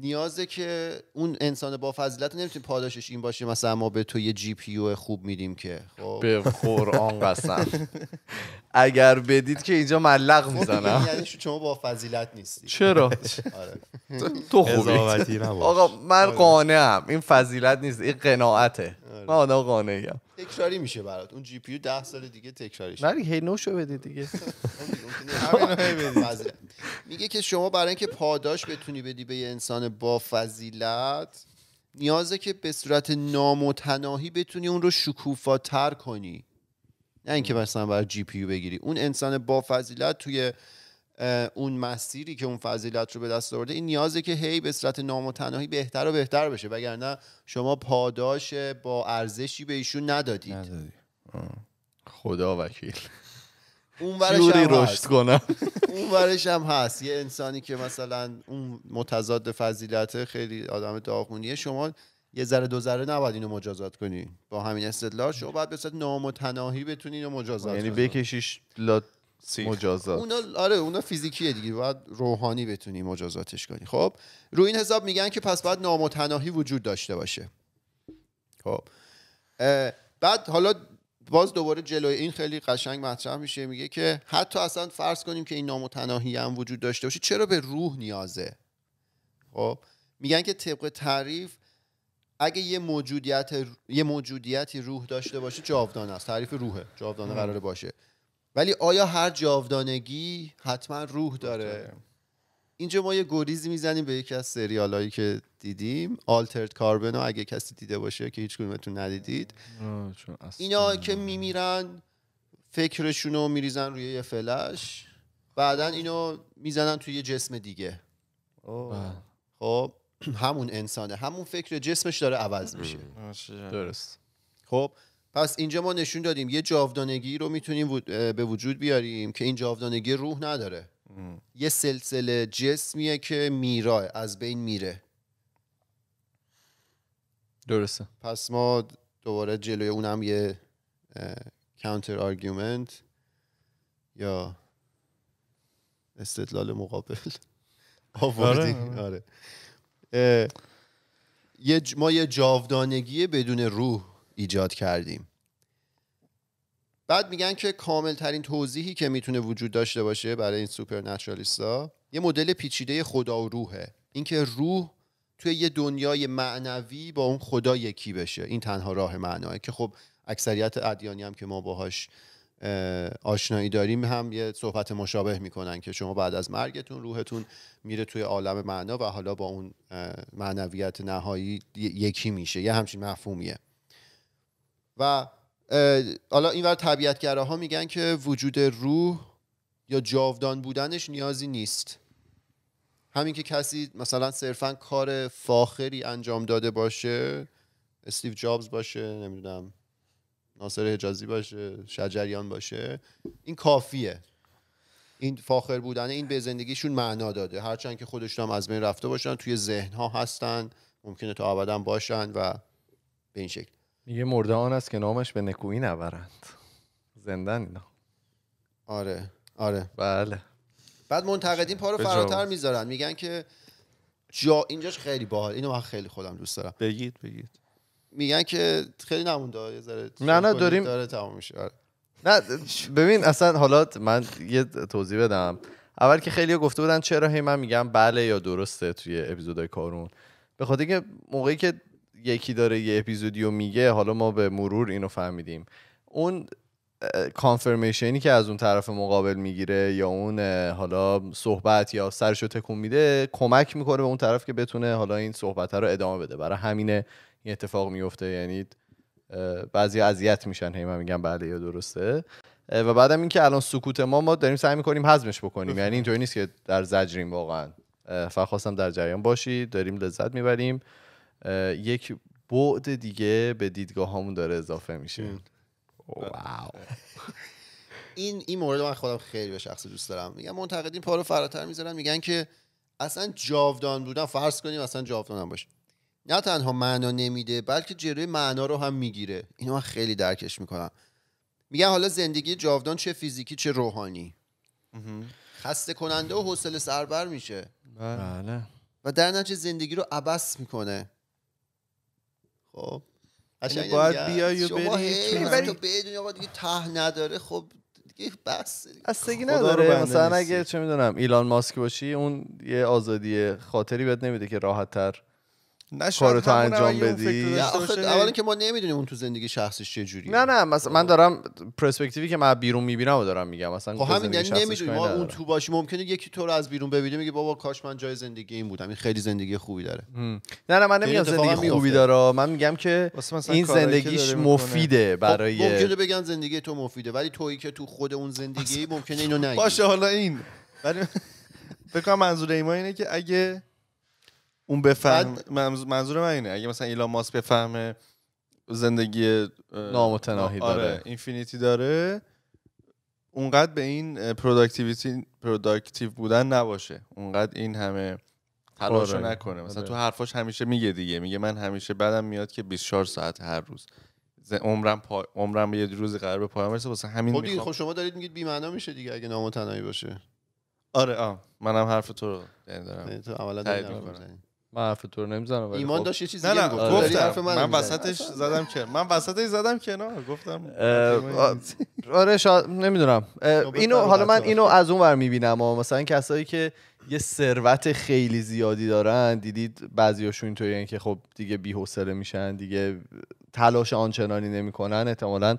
نیازه که اون انسان با فضیلت نمیتونی پاداشش این باشه مثلا ما به تو یه جی پی او خوب میدیم که خب به قرآن قسم اگر بدید که اینجا ملق میزنم یعنی شما با فضیلت نیستی چرا آره. تو خوبی آقا من آره. قانعم این فضیلت نیست این قناعته آره. من آدم قانعیم تکراری میشه برات اون جی پی یو 10 سال دیگه تکراری شه هی هی شو بده دیگه میگه که شما برای اینکه پاداش بتونی بدی به یه انسان با فضیلت نیازه که به صورت نامتناهی بتونی اون رو شکوفاتر کنی نه اینکه مثلا برای جی پی یو بگیری اون انسان با فضیلت توی اون مسیری که اون فضیلت رو به دست آورده این نیازه که هی به صورت نامتناهی بهتر و بهتر بشه وگرنه شما پاداش با ارزشی به ایشون ندادید خدا وکیل اون ورش رشد کنم اون ورش هم هست یه انسانی که مثلا اون متضاد فضیلت خیلی آدم داغونیه شما یه ذره دو ذره نباید اینو مجازات کنی با همین استدلال شما باید به صورت نامتناهی بتونی اینو مجازات یعنی بکشیش لات سیخ. مجازات اونا آره اونا فیزیکیه دیگه باید روحانی بتونی مجازاتش کنی خب روی این حساب میگن که پس باید نامتناهی وجود داشته باشه خب بعد حالا باز دوباره جلوی این خیلی قشنگ مطرح میشه میگه که حتی اصلا فرض کنیم که این نامتناهی هم وجود داشته باشه چرا به روح نیازه خب میگن که طبق تعریف اگه یه موجودیت یه موجودیتی روح داشته باشه جاودانه است تعریف روحه جاودانه قراره باشه ولی آیا هر جاودانگی حتما روح داره اینجا ما یه گریزی میزنیم به یکی از سریال هایی که دیدیم آلترد کاربن اگه کسی دیده باشه که هیچ ندیدید اینا که میمیرن فکرشون رو میریزن روی یه فلش بعدا اینو میزنن توی یه جسم دیگه بله. خب همون انسانه همون فکر جسمش داره عوض میشه درست خب پس اینجا ما نشون دادیم یه جاودانگی رو میتونیم به وجود بیاریم که این جاودانگی روح نداره یه سلسله جسمیه که میره از بین میره درسته پس ما دوباره جلوی اونم یه کانتر آرگومنت یا استدلال مقابل آوردیم آره. آره. ما یه جاودانگی بدون روح ایجاد کردیم بعد میگن که کامل ترین توضیحی که میتونه وجود داشته باشه برای این سوپرنچرالیستا یه مدل پیچیده خدا و روحه اینکه روح توی یه دنیای معنوی با اون خدا یکی بشه این تنها راه معناه که خب اکثریت ادیانی هم که ما باهاش آشنایی داریم هم یه صحبت مشابه میکنن که شما بعد از مرگتون روحتون میره توی عالم معنا و حالا با اون معنویت نهایی یکی میشه یه همچین مفهومیه و حالا اینور ها میگن که وجود روح یا جاودان بودنش نیازی نیست همین که کسی مثلا صرفا کار فاخری انجام داده باشه استیو جابز باشه نمیدونم ناصر حجازی باشه شجریان باشه این کافیه این فاخر بودن این به زندگیشون معنا داده هرچند که خودشون هم از بین رفته باشن توی ذهن ها هستن ممکنه تا ابدا باشن و به این شکل میگه مرده آن است که نامش به نکویی نبرند زندن اینا آره آره بله بعد منتقدین پارو فراتر میذارن میگن که جا اینجاش خیلی باحال اینو من خیلی خودم دوست دارم بگید بگید میگن که خیلی نمونده یه ذره نه نه داریم داره تمام میشه آره. نه ببین اصلا حالا من یه توضیح بدم اول که خیلی گفته بودن چرا هی من میگم بله یا درسته توی اپیزودهای کارون به خاطر اینکه موقعی که یکی داره یه اپیزودیو میگه حالا ما به مرور اینو فهمیدیم اون کانفرمیشنی که از اون طرف مقابل میگیره یا اون حالا صحبت یا سرشو تکون میده کمک میکنه به اون طرف که بتونه حالا این صحبت رو ادامه بده برای همینه این اتفاق میفته یعنی بعضی اذیت میشن هی من میگم بله یا درسته و بعدم اینکه الان سکوت ما ما داریم سعی میکنیم حزمش بکنیم یعنی اینطوری نیست که در زجریم واقعا فرخواستم در جریان باشید داریم لذت میبریم یک بعد دیگه به دیدگاه همون داره اضافه میشه واو این این مورد من خودم خیلی به شخص دوست دارم میگن منتقدین پا رو فراتر میذارن میگن که اصلا جاودان بودن فرض کنیم اصلا جاودان هم باشه نه تنها معنا نمیده بلکه جلوی معنا رو هم میگیره اینو من خیلی درکش میکنم میگن حالا زندگی جاودان چه فیزیکی چه روحانی خسته کننده و حوصله سربر میشه بله, بله. و در نتیجه زندگی رو عبس میکنه خب یعنی باید بیای و بری تو بدونی آقا دیگه ته نداره خب دیگه بس دیگه نداره مثلا اگه چه میدونم ایلان ماسک باشی اون یه آزادی خاطری بهت نمیده که راحت کارو تو انجام بدی اولا که ما نمیدونیم اون تو زندگی شخصیش چه جوری. نه نه مثلا من دارم پرسپکتیوی که من بیرون میبینم و دارم میگم مثلا خب همین یعنی نمیدونیم ما اون تو باشی ممکنه یکی تو رو از بیرون ببینه میگه بابا کاش من جای زندگی این بودم این خیلی زندگی خوبی داره نه نه من نمیگم زندگی خوبی داره من میگم که این زندگیش مفیده خب، برای ممکنه بگن زندگی تو مفیده ولی تویی که تو خود اون زندگی ممکنه اینو نگی باشه حالا این ولی فکر کنم منظور ایما اینه که اگه اون بفهم منظور من اینه اگه مثلا ایلان ماسک بفهمه زندگی نامتناهی آره، داره آره اینفینیتی داره اونقدر به این پروداکتیویتی پروداکتیو بودن نباشه اونقدر این همه رو آره. نکنه مثلا آره. تو حرفاش همیشه میگه دیگه میگه من همیشه بدم میاد که 24 ساعت هر روز عمرم پا... عمرم یه روزی قرار به پایان برسه واسه همین خب میخوام... خب شما دارید میگید بی‌معنا میشه دیگه اگه نامتناهی باشه آره آ منم حرف تو رو یعنی دارم یعنی تو اولا من حرف تو رو نمیزنم ایمان خب. داشت یه چیزی نه نه من, من وسطش زدم که من وسطش زدم نه گفتم آره شا... نمیدونم خب، اینو حالا من اینو از اون ور میبینم مثلا کسایی که یه ثروت خیلی زیادی دارن دیدید بعضیاشون اینطوری که خب دیگه بی‌حوصله میشن دیگه تلاش آنچنانی نمیکنن احتمالاً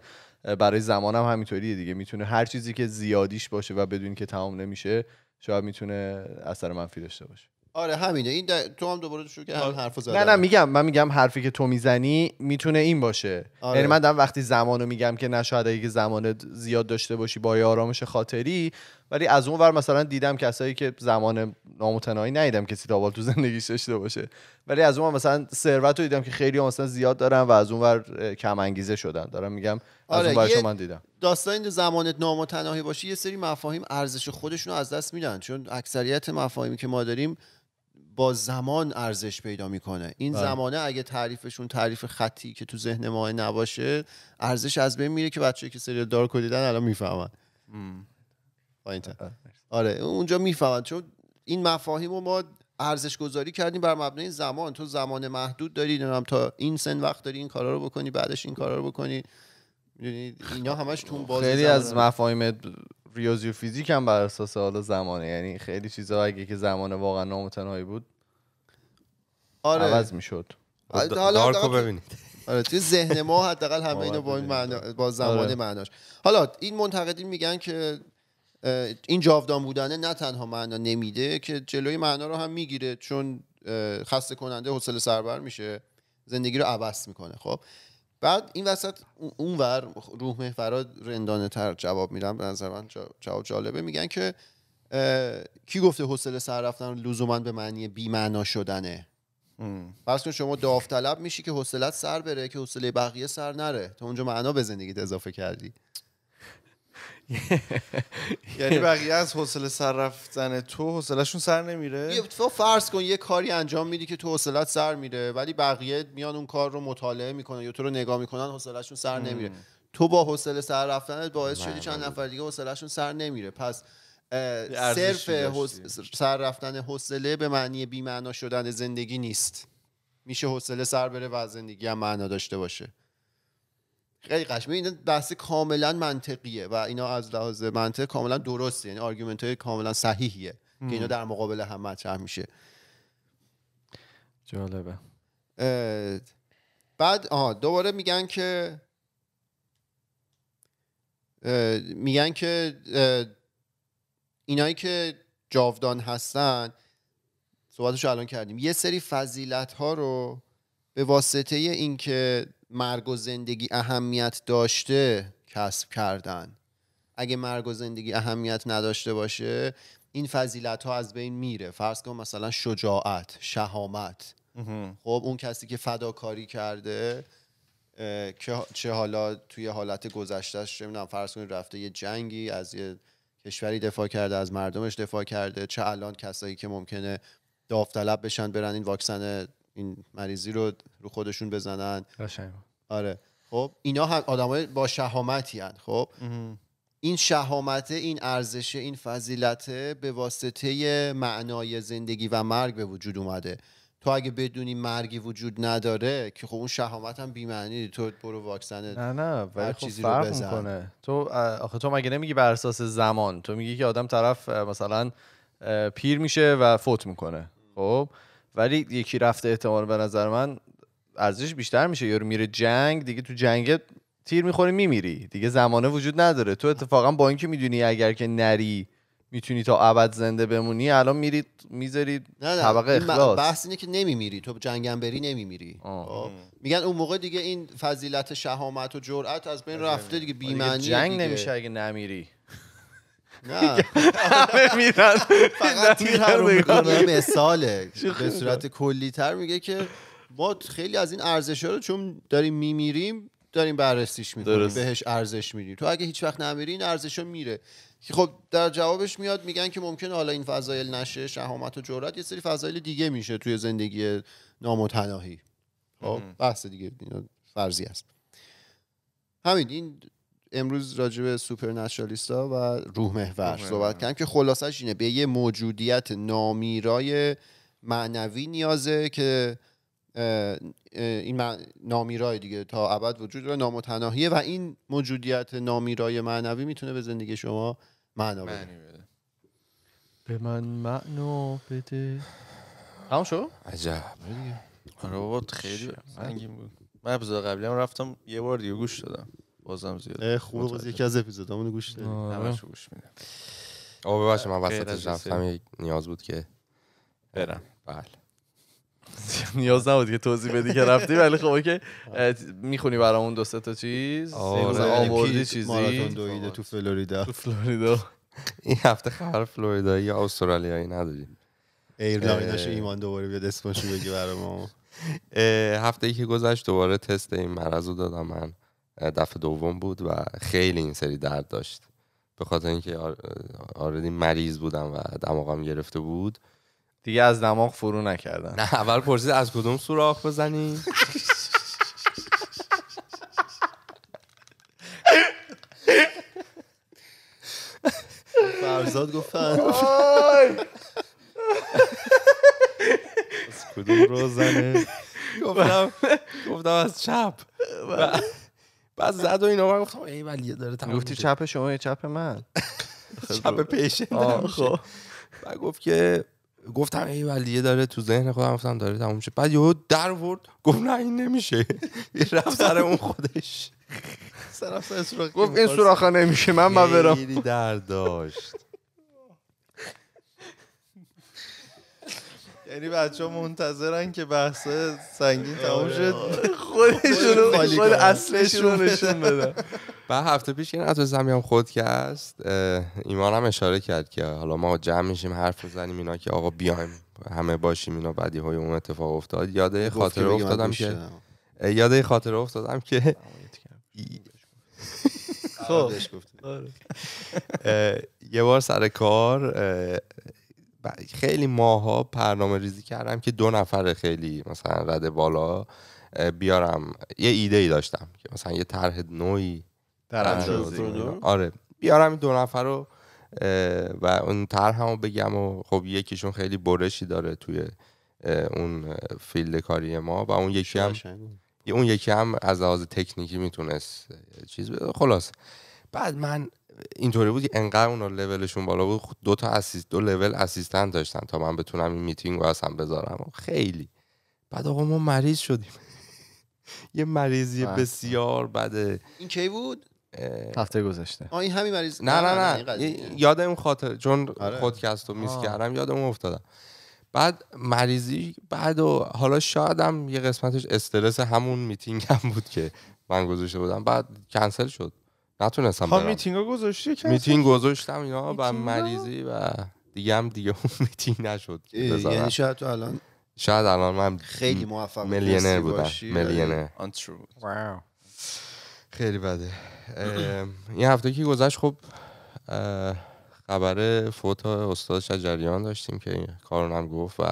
برای زمانم هم همینطوریه دیگه میتونه هر چیزی که زیادیش باشه و بدون که تمام نمیشه شاید میتونه اثر منفی داشته باشه آره همینه این د... تو هم دوباره شو که آره. حرفو زدی نه نه میگم من میگم حرفی که تو میزنی میتونه این باشه آره. یعنی آره. من دارم وقتی زمانو میگم که نشاید اگه زمان زیاد داشته باشی با آرامش خاطری ولی از اون ور مثلا دیدم کسایی که زمان نامتنایی ندیدم کسی دابال تو زندگیش داشته باشه ولی از اون مثلا ثروت رو دیدم که خیلی مثلا زیاد دارن و از اون ور کم انگیزه شدن دارم میگم آره از اون من دیدم داستان زمانت نامتناهی باشه یه سری مفاهیم ارزش خودشونو از دست میدن چون اکثریت مفاهیمی که ما داریم با زمان ارزش پیدا میکنه این بله. زمانه اگه تعریفشون تعریف خطی که تو ذهن ما نباشه ارزش از بین میره که بچه که سریال دارک دیدن الان میفهمن آره اونجا میفهمن چون این مفاهیم رو ما ارزش گذاری کردیم بر مبنای زمان تو زمان محدود داری نمیدونم تا این سن وقت داری این کارا رو بکنی بعدش این کارا رو بکنی یعنی اینا همش تو خیلی از مفاهیم ریاضی و فیزیک هم بر اساس حالا زمانه یعنی خیلی چیزا اگه که زمان واقعا نامتناهی بود آره عوض میشد آره، دارکو ببینید آره توی ذهن ما حداقل همه آره، اینو با این معنا... با آره. زمان معناش حالا این منتقدین میگن که این جاودان بودنه نه تنها معنا نمیده که جلوی معنا رو هم میگیره چون خسته کننده حوصله سربر میشه زندگی رو عوض میکنه خب بعد این وسط اون ور روح محورا رندانه تر جواب میدم به نظر من جواب جالبه میگن که کی گفته حوصله سر رفتن لزوما به معنی معنا شدنه پس که شما داوطلب میشی که حوصلت سر بره که حوصله بقیه سر نره تا اونجا معنا به زندگیت اضافه کردی یعنی بقیه از حوصله سر رفتن تو حوصلهشون سر نمیره تو فرض کن یه کاری انجام میدی که تو حوصلت سر میره ولی بقیه میان اون کار رو مطالعه میکنن یا تو رو نگاه میکنن حوصلهشون سر نمیره تو با حوصله سر رفتنت باعث شدی چند بله. نفر دیگه حوصلهشون سر نمیره پس صرف سر رفتن حوصله به معنی معنا شدن زندگی نیست میشه حوصله سر بره و زندگی هم معنا داشته باشه خیلی قشنگ این بحث کاملا منطقیه و اینا از لحاظ منطق کاملا درسته یعنی آرگومنت های کاملا صحیحیه که اینا در مقابل هم مطرح میشه جالبه بعد آها دوباره میگن که میگن که اینایی که جاودان هستن صحبتش الان کردیم یه سری فضیلت ها رو به واسطه اینکه مرگ و زندگی اهمیت داشته کسب کردن اگه مرگ و زندگی اهمیت نداشته باشه این فضیلت ها از بین میره فرض کن مثلا شجاعت شهامت خب اون کسی که فداکاری کرده که چه حالا توی حالت گذشته چه میدونم فرض کنید رفته یه جنگی از یه کشوری دفاع کرده از مردمش دفاع کرده چه الان کسایی که ممکنه داوطلب بشن برن این واکسن این مریضی رو رو خودشون بزنن آره خب اینا هم آدمای با شهامتی هن خب این شهامت این ارزش این فضیلت به واسطه معنای زندگی و مرگ به وجود اومده تو اگه بدونی مرگی وجود نداره که خب اون شهامت هم بی‌معنی تو برو واکسن نه نه ولی خب چیزی رو بزن. تو آخه تو مگه نمیگی بر اساس زمان تو میگی که آدم طرف مثلا پیر میشه و فوت میکنه خب ولی یکی رفته احتمال به نظر من ازش بیشتر میشه یارو میره جنگ دیگه تو جنگ تیر میخوری میمیری دیگه زمانه وجود نداره تو اتفاقا با اینکه میدونی اگر که نری میتونی تا ابد زنده بمونی الان میرید میذاری طبقه اخلاص بحث اینه که نمیمیری تو جنگم بری نمیمیری خب. میگن اون موقع دیگه این فضیلت شهامت و جرأت از بین رفته دیگه بیمعنی جنگ دیگه. نمیشه اگه نمیری نه فقط تیر مثاله به صورت کلی تر میگه که ما خیلی از این ارزش ها رو چون داریم میمیریم داریم بررسیش میکنیم بهش ارزش میدیم تو اگه هیچ وقت نمیری این ارزش میره خب در جوابش میاد میگن که ممکن حالا این فضایل نشه شهامت و جرات یه سری فضایل دیگه میشه توی زندگی نامتناهی خب، بحث دیگه فرضی است همین این امروز راجع به سوپرنچرالیستا و روح محور صحبت کردم که خلاصش اینه به یه موجودیت نامیرای معنوی نیازه که این نامیرای دیگه تا ابد وجود داره نامتناهیه و این موجودیت نامیرای معنوی میتونه به زندگی شما معنا بده به من معنا بده تمام شو عجب آره خیلی بود من اپیزود قبلی هم رفتم یه بار دیگه گوش دادم بازم زیاد خوب باز یکی از اپیزودامون گوش دادم آره. همش گوش میدم آقا ببخشید من وسطش رفتم نیاز بود که برم بله نیاز نبود که توضیح بدی که رفتی ولی خب اوکی میخونی برامون دو سه تا چیز آره. یعنی آوردی چیزی ماراتون دویده تو فلوریدا تو فلوریدا این هفته خبر فلوریدایی یا استرالیایی نداریم ایرلاینش ایمان دوباره بیاد اسمشو بگی برام هفته ای که گذشت دوباره تست این مرضو دادم من دفعه دوم بود و خیلی این سری درد داشت به خاطر اینکه آردی مریض بودم و دماغم گرفته بود دیگه از دماغ فرو نکردن نه اول پرسید از کدوم سوراخ بزنی فرزاد گفت از کدوم روزنه گفتم گفتم از چپ بعد زد و اینا من گفتم ای ولی داره تمام گفتی چپ شما یه چپ من چپ پیشه خب گفت که گفتم ای ولیه داره تو ذهن خودم گفتم داره تموم میشه بعد یهو در ورد گفت نه این نمیشه رفت سر اون خودش سر گفت این سوراخا نمیشه من ما برم خیلی داشت یعنی بچه ها منتظرن که بحث سنگین آره، تموم شد آره. خودشون خود اصلشون نشون بدن هفته پیش این از زمین خود که هست ایمان هم اشاره کرد که حالا ما جمع میشیم حرف زنیم اینا که آقا بیایم همه باشیم اینا بعدی های اون اتفاق افتاد یاده خاطر افتادم که یاده خاطر افتادم که یه بار سر کار خیلی ماها پرنامه ریزی کردم که دو نفر خیلی مثلا رد بالا بیارم یه ایده ای داشتم که مثلا یه طرح نوعی در آره بیارم این دو نفر رو و اون طرح هم بگم و خب یکیشون خیلی برشی داره توی اون فیلد کاری ما و اون یکی هم اون یکی هم از لحاظ تکنیکی میتونست چیز خلاص بعد من اینطوری بود که انقدر اونا لولشون بالا بود دو تا اسیست دو لول اسیستنت داشتن تا من بتونم این میتینگ رو اصلا بذارم خیلی بعد آقا ما مریض شدیم یه مریضی بله. بسیار بده این کی بود هفته گذشته این همین مریض نه نه نه یادم خاطر چون که آره. میس کردم یادم افتادم بعد مریضی بعد و حالا شاید هم یه قسمتش استرس همون میتینگ هم بود که من گذاشته بودم بعد کنسل شد نتونستم برم میتینگ گذاشتی میتینگ گذاشتم اینا با مریضی و دیگه هم دیگه میتینگ نشد یعنی شاید تو الان شاید الان من خیلی موفق میلیونر بودم آره. میلیونر خیلی بده این هفته که گذشت خب خبر فوت استاد شجریان داشتیم که کارون هم گفت و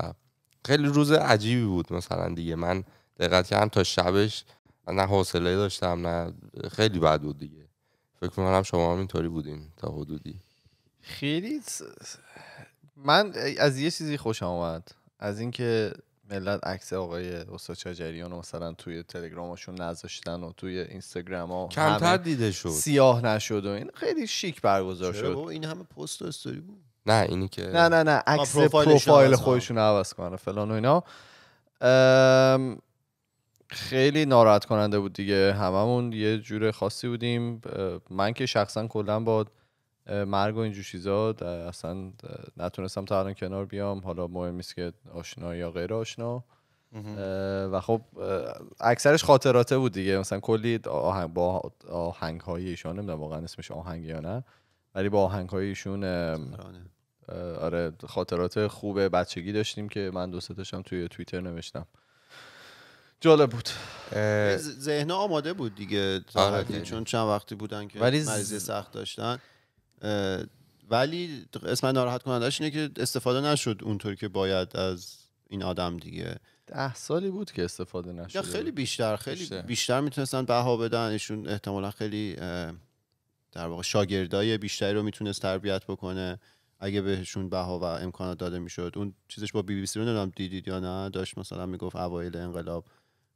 خیلی روز عجیبی بود مثلا دیگه من دقت کردم تا شبش نه حوصله داشتم نه خیلی بد بود دیگه فکر کنم شما هم اینطوری بودین تا حدودی خیلی من از یه چیزی خوشم آمد از اینکه ملت عکس آقای استاد چاجریان مثلا توی تلگرامشون نذاشتن و توی اینستاگرام ها کمتر دیده شد سیاه نشد و این خیلی شیک برگزار شد این همه پست و استوری بود نه اینی که نه نه نه عکس پروفایل, پروفایل خودشون عوض کنه فلان و اینا خیلی ناراحت کننده بود دیگه هممون یه جور خاصی بودیم من که شخصا کلا با مرگ و اینجور چیزا اصلا نتونستم تا الان کنار بیام حالا مهم نیست که آشنا یا غیر آشنا و خب اکثرش خاطراته بود دیگه مثلا کلی با آهنگ های ایشون نمیدونم واقعا اسمش آهنگ یا نه ولی با آهنگ های ایشون آره خاطرات خوب بچگی داشتیم که من دوست داشتم توی توییتر نوشتم جالب بود یعنی ذهن آماده بود دیگه آره چون چند وقتی بودن که ولی مریضی سخت داشتن ولی اسم ناراحت کنندش اینه که استفاده نشد اونطور که باید از این آدم دیگه ده سالی بود که استفاده نشد خیلی بیشتر خیلی بیشتر, بیشتر میتونستن بها بدن ایشون احتمالا خیلی در واقع شاگردای بیشتری رو میتونست تربیت بکنه اگه بهشون بها و امکانات داده میشد اون چیزش با بی بی سی رو نمیدونم دیدید یا نه داشت مثلا میگفت اوایل انقلاب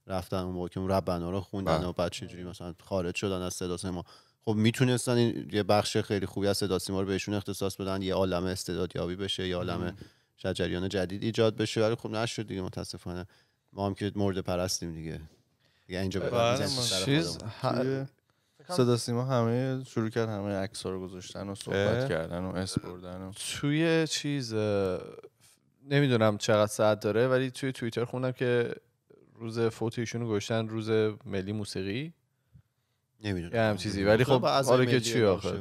رفتن اون موقع که اون ربنا رو خوندن بله. و بعد چجوری مثلا خارج شدن از صدا سیما خب میتونستن این یه بخش خیلی خوبی از صدا سیما رو بهشون اختصاص بدن یه عالم استعدادیابی بشه یه عالم شجریان جدید ایجاد بشه ولی خب نشد دیگه متاسفانه ما هم که مورد پرستیم دیگه دیگه اینجا بله. بله. صدا سیما همه شروع کرد همه عکس رو گذاشتن و صحبت کردن و اس بردن و توی چیز نمیدونم چقدر ساعت داره ولی توی توییتر خوندم که روز فوتیشون گوش روز ملی موسیقی نمیدونم یه هم چیزی خب، ولی خب, خب، حالا که چی آخه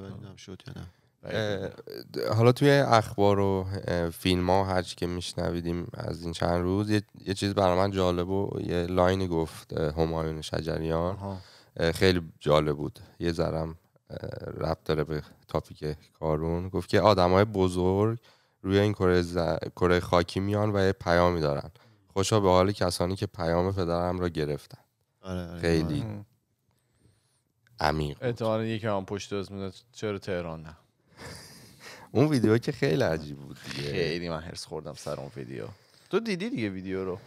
حالا توی اخبار و فیلم ها هر که میشنویدیم از این چند روز یه, چیز برای من جالب و یه لاین گفت همایون شجریان خیلی جالب بود یه ذرم رفت داره به تاپیک کارون گفت که آدمای بزرگ روی این کره, کره خاکی میان و یه پیامی دارن خوشا به حال کسانی که پیام پدرم را گرفتن آره، آره. خیلی آره. عمیق یکی هم پشت از چرا تهران نه اون ویدیو که خیلی عجیب بود خیلی من هرس خوردم سر اون ویدیو تو دیدی دیگه ویدیو رو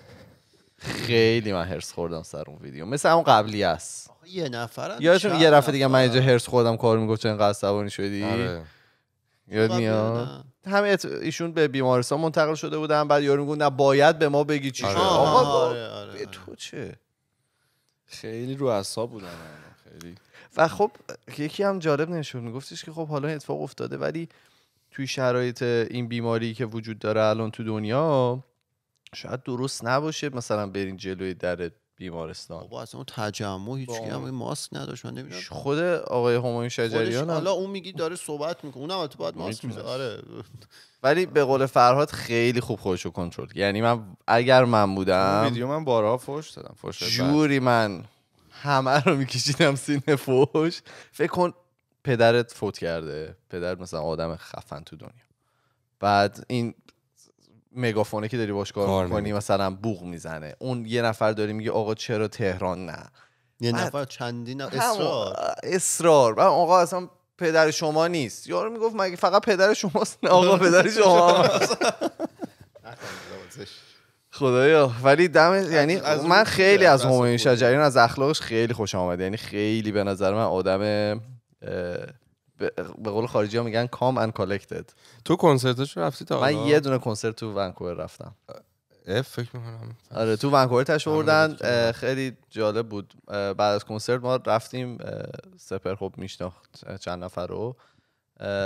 خیلی من هرس خوردم سر اون ویدیو مثل اون قبلی است یه نفر یادتون یه رفت دیگه من اینجا هرس خوردم کار میگفت چون قصد شدی یاد میاد همه ایشون به بیمارستان منتقل شده بودن بعد یارو گفت نه باید به ما بگی چی آره، شده آره،, آره،, آره. تو چه خیلی رو اعصاب بودن خیلی و خب یکی هم جالب نشون میگفتش که خب حالا اتفاق افتاده ولی توی شرایط این بیماری که وجود داره الان تو دنیا شاید درست نباشه مثلا برین جلوی در بیمارستان بابا اصلا اون تجمع هیچ کی هم ماسک نداشت من نمیدونم خود آقای همایون شجریان حالا اون میگی داره صحبت میکنه اونم تو باید ماسک میزه آره ولی به قول فرهاد خیلی خوب خودشو کنترل یعنی من اگر من بودم ویدیو من بارها فوش دادم فوش جوری من همه رو میکشیدم سینه فوش فکر کن پدرت فوت کرده پدر مثلا آدم خفن تو دنیا بعد این مگافونه که داری باش کار میکنی مثلا بوغ میزنه اون یه نفر داری میگه آقا چرا تهران نه یه نفر چندین اصرار اصرار آقا اصلا پدر شما نیست یارو میگفت مگه فقط پدر شماست نه آقا پدر شما خدایا ولی دم یعنی من خیلی از همین شجریان از اخلاقش خیلی خوش آمده یعنی خیلی به نظر من آدم به قول خارجی ها میگن کام ان کالکتد تو کنسرتش رفتی تا من یه دونه کنسرت تو ونکوور رفتم فکر میکنم آره تو ونکوور تشوردن خیلی جالب بود بعد از کنسرت ما رفتیم سپر خوب میشناخت چند نفر رو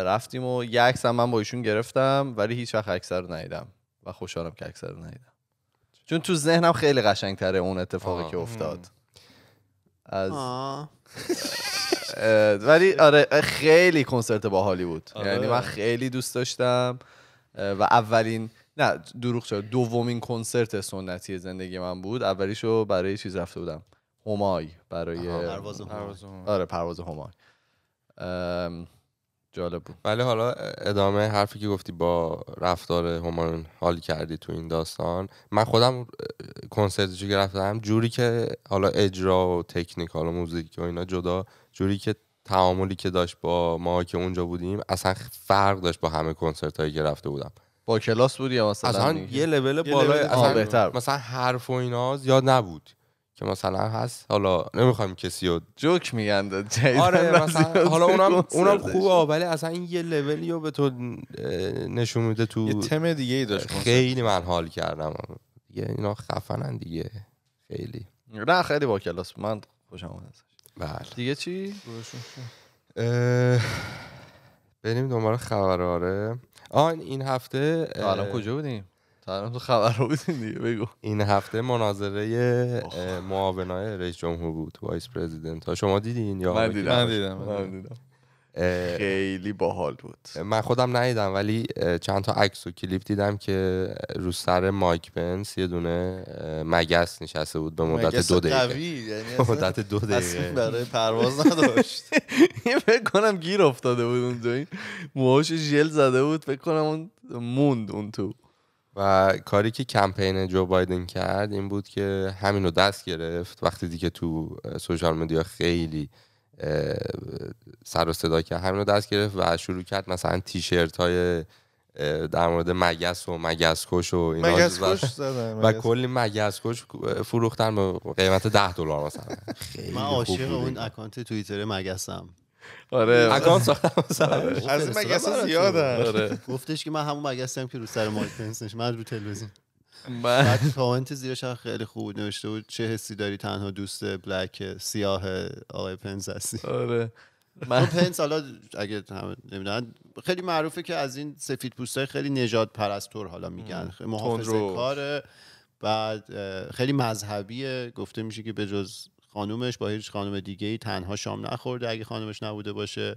رفتیم و یه عکس هم من با ایشون گرفتم ولی هیچ وقت اکثر رو ندیدم و خوشحالم که اکثر رو نیدم چون تو ذهنم خیلی قشنگتره اون اتفاقی که افتاد از ولی آره خیلی کنسرت باحالی بود آره. یعنی من خیلی دوست داشتم و اولین نه دروغ شد دومین کنسرت سنتی زندگی من بود اولیشو برای چیز رفته بودم همای برای پرواز همای آره پرواز همای جالب بود ولی حالا ادامه حرفی که گفتی با رفتار همایون حالی کردی تو این داستان من خودم که گرفتم جوری که حالا اجرا و تکنیک حالا موزیک و اینا جدا جوری که تعاملی که داشت با ما که اونجا بودیم اصلا فرق داشت با همه کنسرت هایی که رفته بودم با کلاس بودی یا مثلا اصلا یه لول بالا اصلا بهتر مثلا حرف و اینا زیاد نبود که مثلا هست حالا نمیخوایم کسی رو جوک میگن آره مثلا حالا اونم اونم خوبه ولی اصلا این یه لولی رو به تو نشون میده تو یه تم دیگه ای داشت خیلی من حال کردم یه اینا خفنن دیگه خیلی نه خیلی با کلاس من خوشم اومد بله دیگه چی بریم دنبال خبر آره آن این هفته الان کجا بودیم تو خبر رو بودین دیگه بگو این هفته مناظره معاونای رئیس جمهور بود وایس پرزیدنت ها شما دیدین یا من دیدم من دیدم, خیلی باحال بود من خودم ندیدم ولی چند تا عکس و کلیپ دیدم که رو سر مایک پنس یه دونه مگس نشسته بود به مدت دو دقیقه قوی یعنی مدت دو دقیقه برای پرواز نداشت فکر کنم گیر افتاده بود اون موهاش ژل زده بود فکر کنم اون موند اون تو و کاری که کمپین جو بایدن کرد این بود که همین رو دست گرفت وقتی دیگه تو سوشال مدیا خیلی سر و صدا کرد همین رو دست گرفت و شروع کرد مثلا تیشرت های در مورد مگس و مگس کش و اینا مگس و کلی مگس کش فروختن به قیمت 10 دلار مثلا خیلی من عاشق اون اکانت توییتر مگسم آره اکانت از این مگس زیادن گفتش که من همون هم که رو سر مایک پنس من رو تلویزیون بعد کامنت زیرش خیلی خوب نوشته بود چه حسی داری تنها دوست بلک سیاه آقای پنس هستی آره من پنس حالا اگه نمیدونن خیلی معروفه که از این سفید پوسته خیلی نجات پرستور حالا میگن محافظه کاره بعد خیلی مذهبیه گفته میشه که به جز خانومش با هیچ خانم دیگه ای تنها شام نخورده اگه خانومش نبوده باشه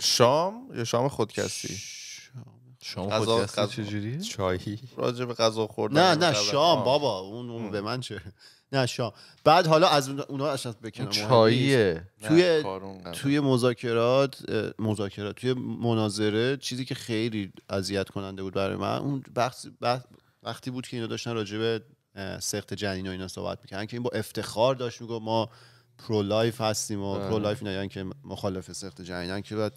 شام یا شام خودکسی شام غذا غذا چجوری چایی راجع به غذا خوردن نه نه شام بابا اون, اون به من چه نه شام بعد حالا از اونا اصلا بکنم چاییه توی توی مذاکرات مذاکرات توی مناظره چیزی که خیلی اذیت کننده بود برای من اون بخش وقتی بود که اینا داشتن راجبه سخت جنین و اینا صحبت میکنن که این با افتخار داشت میگو ما پرو لایف هستیم و پرو آره. لایف یعنی که مخالف سخت جنینن که بعد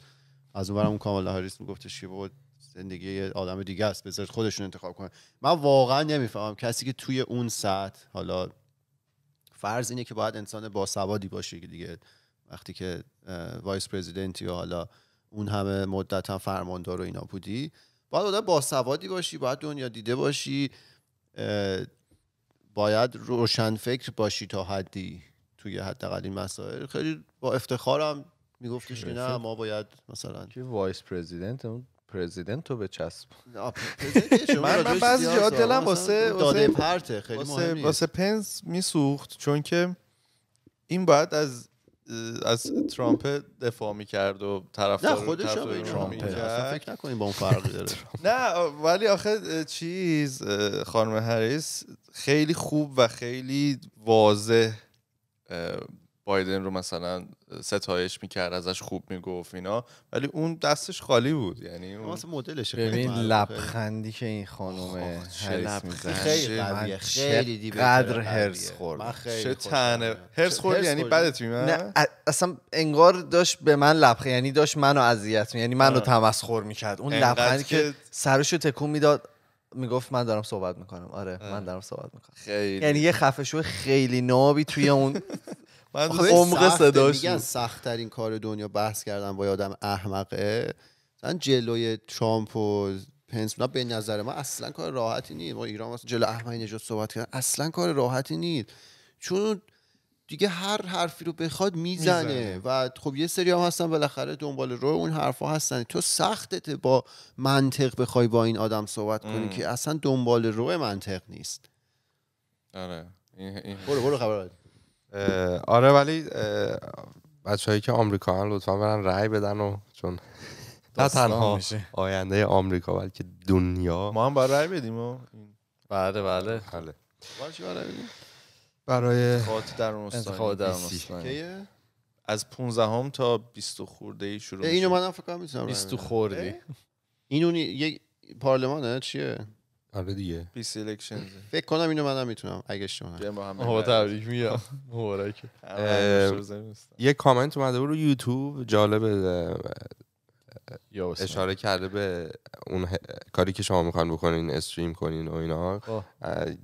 از اون برم کامالا هاریس میگفتش که بود زندگی یه آدم دیگه است بذارید خودشون انتخاب کنن من واقعا نمیفهمم کسی که توی اون ساعت حالا فرض اینه که باید انسان با باسوادی باشه که دیگه وقتی که وایس پرزیدنت یا حالا اون همه مدت هم فرماندار و اینا بودی باید آدم باسوادی باشی باید دنیا دیده باشی باید روشن فکر باشی تا حدی توی حداقل این مسائل خیلی با افتخارم میگفتش که نه ما باید مثلا کی وایس پرزیدنت اون پرزیدنت تو به چسب من, من بعضی جا دلم واسه داده پرته خیلی پنس میسوخت چون که این باید از از ترامپ دفاع میکرد و طرف نه خودش هم ترامپ فکر نکنیم با اون فرقی داره نه ولی آخه چیز خانم هریس خیلی خوب و خیلی واضح بایدن رو مثلا ستایش میکرد ازش خوب میگفت اینا ولی اون دستش خالی بود یعنی اون مدلش ببین لبخندی که این خانم خیلی قدر هرس خورد هرس خورد یعنی بدت میاد نه اصلا انگار داشت به من لبخند یعنی داشت منو اذیت یعنی منو تمسخر میکرد اون لبخندی که سرشو تکون میداد میگفت من دارم صحبت میکنم آره من دارم صحبت میکنم خیلی یعنی یه خفشو خیلی نابی توی اون من عمق صداش میگن سخت ترین کار دنیا بحث کردن با آدم احمقه مثلا جلوی ترامپ و پنس نه به نظر ما اصلا کار راحتی نیست ما ایران واسه جلو صحبت کردن اصلا کار راحتی نیست چون دیگه هر حرفی رو بخواد میزنه, و خب یه سری هم هستن بالاخره دنبال رو اون حرفها هستن تو سختته با منطق بخوای با این آدم صحبت کنی که اصلا دنبال رو منطق نیست آره برو برو آره ولی هایی که آمریکا هم لطفا برن رأی بدن و چون نه تنها آینده آمریکا بلکه دنیا ما هم باید رأی بدیم و بله بله بله برای انتخابات در انتخابات که از 15 هم تا 20 خورده ای شروع اینو من فکر کنم میتونم 20 خورده اینونی یک پارلمانه چیه آره دیگه بی فکر کنم اینو منم میتونم اگه شما با تبریک میگم مبارک یه کامنت اومده بود رو یوتیوب جالب اشاره کرده به اون کاری که شما میخوان بکنین استریم کنین و اینا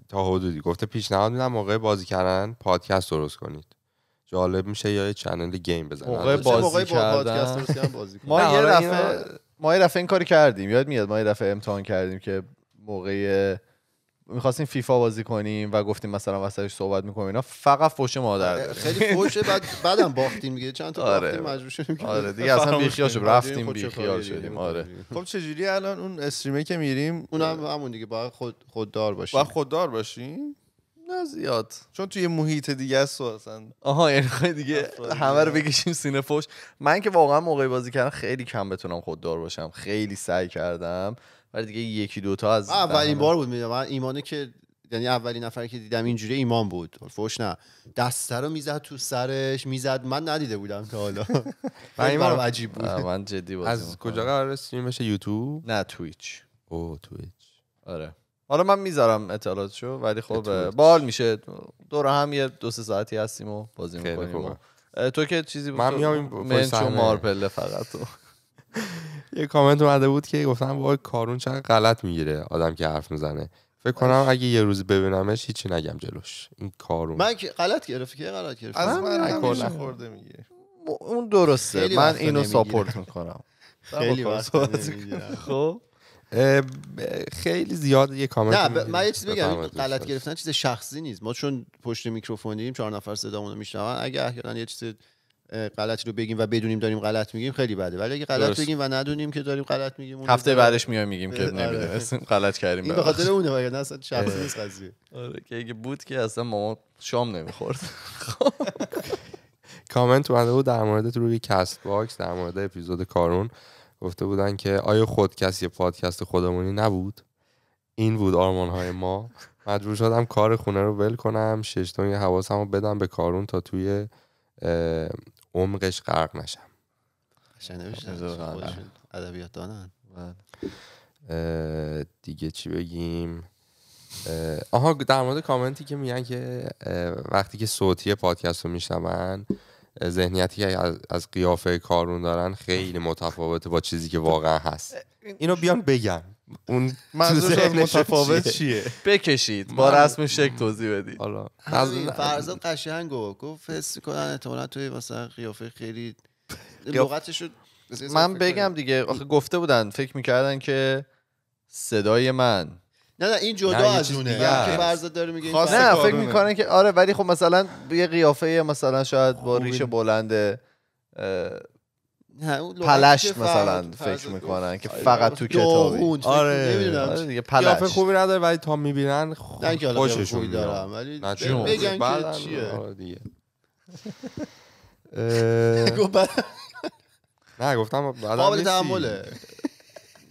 تا حدودی گفته پیشنهاد میدم موقع بازی کردن پادکست درست کنید جالب میشه یا یه چنل گیم بزنید موقع بازی کردن ما یه آره، دفعه ما یه دفعه این کاری کردیم یاد میاد ما یه دفعه امتحان کردیم که موقع میخواستیم فیفا بازی کنیم و گفتیم مثلا وسطش صحبت میکنیم اینا فقط فوش مادر خیلی فوشه بعد بعدم باختیم دیگه چند تا آره. مجبور شدیم آره دیگه اصلا بیخیال شدیم رفتیم بیخیال شدیم آره خب چجوری الان اون استریمه که میریم اونم همون دیگه باید خود خوددار باشیم باید خوددار باشیم نه زیاد چون توی محیط دیگه است و اصلا آها یعنی دیگه همه رو بکشیم سینه فوش من که واقعا موقع بازی کردن خیلی کم بتونم خوددار باشم خیلی سعی کردم ولی دیگه یکی دوتا از اولین بار بود میدم من ایمانه که یعنی اولین نفر که دیدم اینجوری ایمان بود فوش نه دسته رو میزد تو سرش میزد من ندیده بودم تا حالا من ایمان عجیب بود من جدی بود از کجا قرار استریم بشه یوتیوب نه تویچ او تویچ آره حالا من میذارم اطلاعاتشو ولی خب بال میشه دور هم یه دو سه ساعتی هستیم و بازی میکنیم تو که چیزی بود من میام این مارپله فقط تو یه کامنت اومده بود که گفتن وای کارون چقدر غلط میگیره آدم که حرف میزنه فکر کنم اگه یه روز ببینمش هیچی نگم جلوش این کارون من غلط گرفت که غلط گرفت از من خورده میگه اون درسته من اینو ساپورت میکنم خیلی خب خیلی زیاد یه کامنت نه من یه چیز بگم غلط گرفتن چیز شخصی نیست ما چون پشت میکروفونیم چهار نفر صدامون رو میشنون اگه احیانا یه چیز غلطی رو بگیم و بدونیم داریم غلط میگیم خیلی بده ولی اگه غلط بگیم و ندونیم که داریم غلط میگیم هفته بعدش میای میگیم که آره. نمیدونستیم غلط کردیم این به خاطر اونه واقعا اصلا شخصی نیست قضیه آره که اگه بود که اصلا ما شام نمیخورد کامنت اومده بود در مورد روی کست باکس در مورد اپیزود کارون گفته بودن که آیا خود کسی پادکست خودمونی نبود این بود آرمان های ما مجبور شدم کار خونه رو ول کنم شش تا حواسم رو بدم به کارون تا توی عمقش غرق نشم خب، ادبیات دانن دیگه چی بگیم آها در مورد کامنتی که میگن که وقتی که صوتی پادکست رو میشنون ذهنیتی که از, از قیافه کارون دارن خیلی متفاوته با چیزی که واقعا هست اینو بیان بگن اون منظورش از متفاوت چیه بکشید با رسم شک توضیح بدید حالا فرزاد قشنگو گفت حس کنن احتمالاً توی واسه قیافه خیلی لغتشو من بگم دیگه آخه گفته بودن فکر میکردن که صدای من نه نه این جدا از اونه که داره نه فکر میکنن که آره ولی خب مثلا یه قیافه مثلا شاید با ریش بلند. پلشت مثلا فکر میکنن که فقط تو کتابی آره دیگه آره، پلشت خوبی نداره ولی تا میبینن خوششون میاد ولی بگن که چیه بله. آره آره بله. نه گفتم قابل تعمله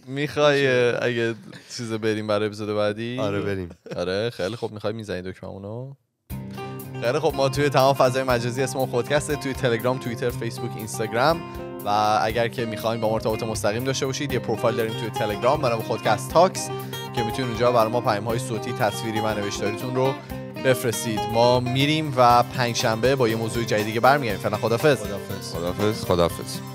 میخوای اگه چیز بریم برای اپیزود بعدی آره بریم آره خیلی خوب میخوای میزنی دکمه اونو خیلی خب ما توی تمام فضای مجازی اسم خودکسته توی تلگرام توییتر فیسبوک اینستاگرام و اگر که میخواین با ما ارتباط مستقیم داشته باشید یه پروفایل داریم توی تلگرام منو خودکست تاکس که میتونید اونجا برای ما پیام های صوتی تصویری و نوشتاریتون رو بفرستید ما میریم و پنجشنبه با یه موضوع جدیدی دیگه برمیگردیم فعلا خدافظ خدافظ خدافظ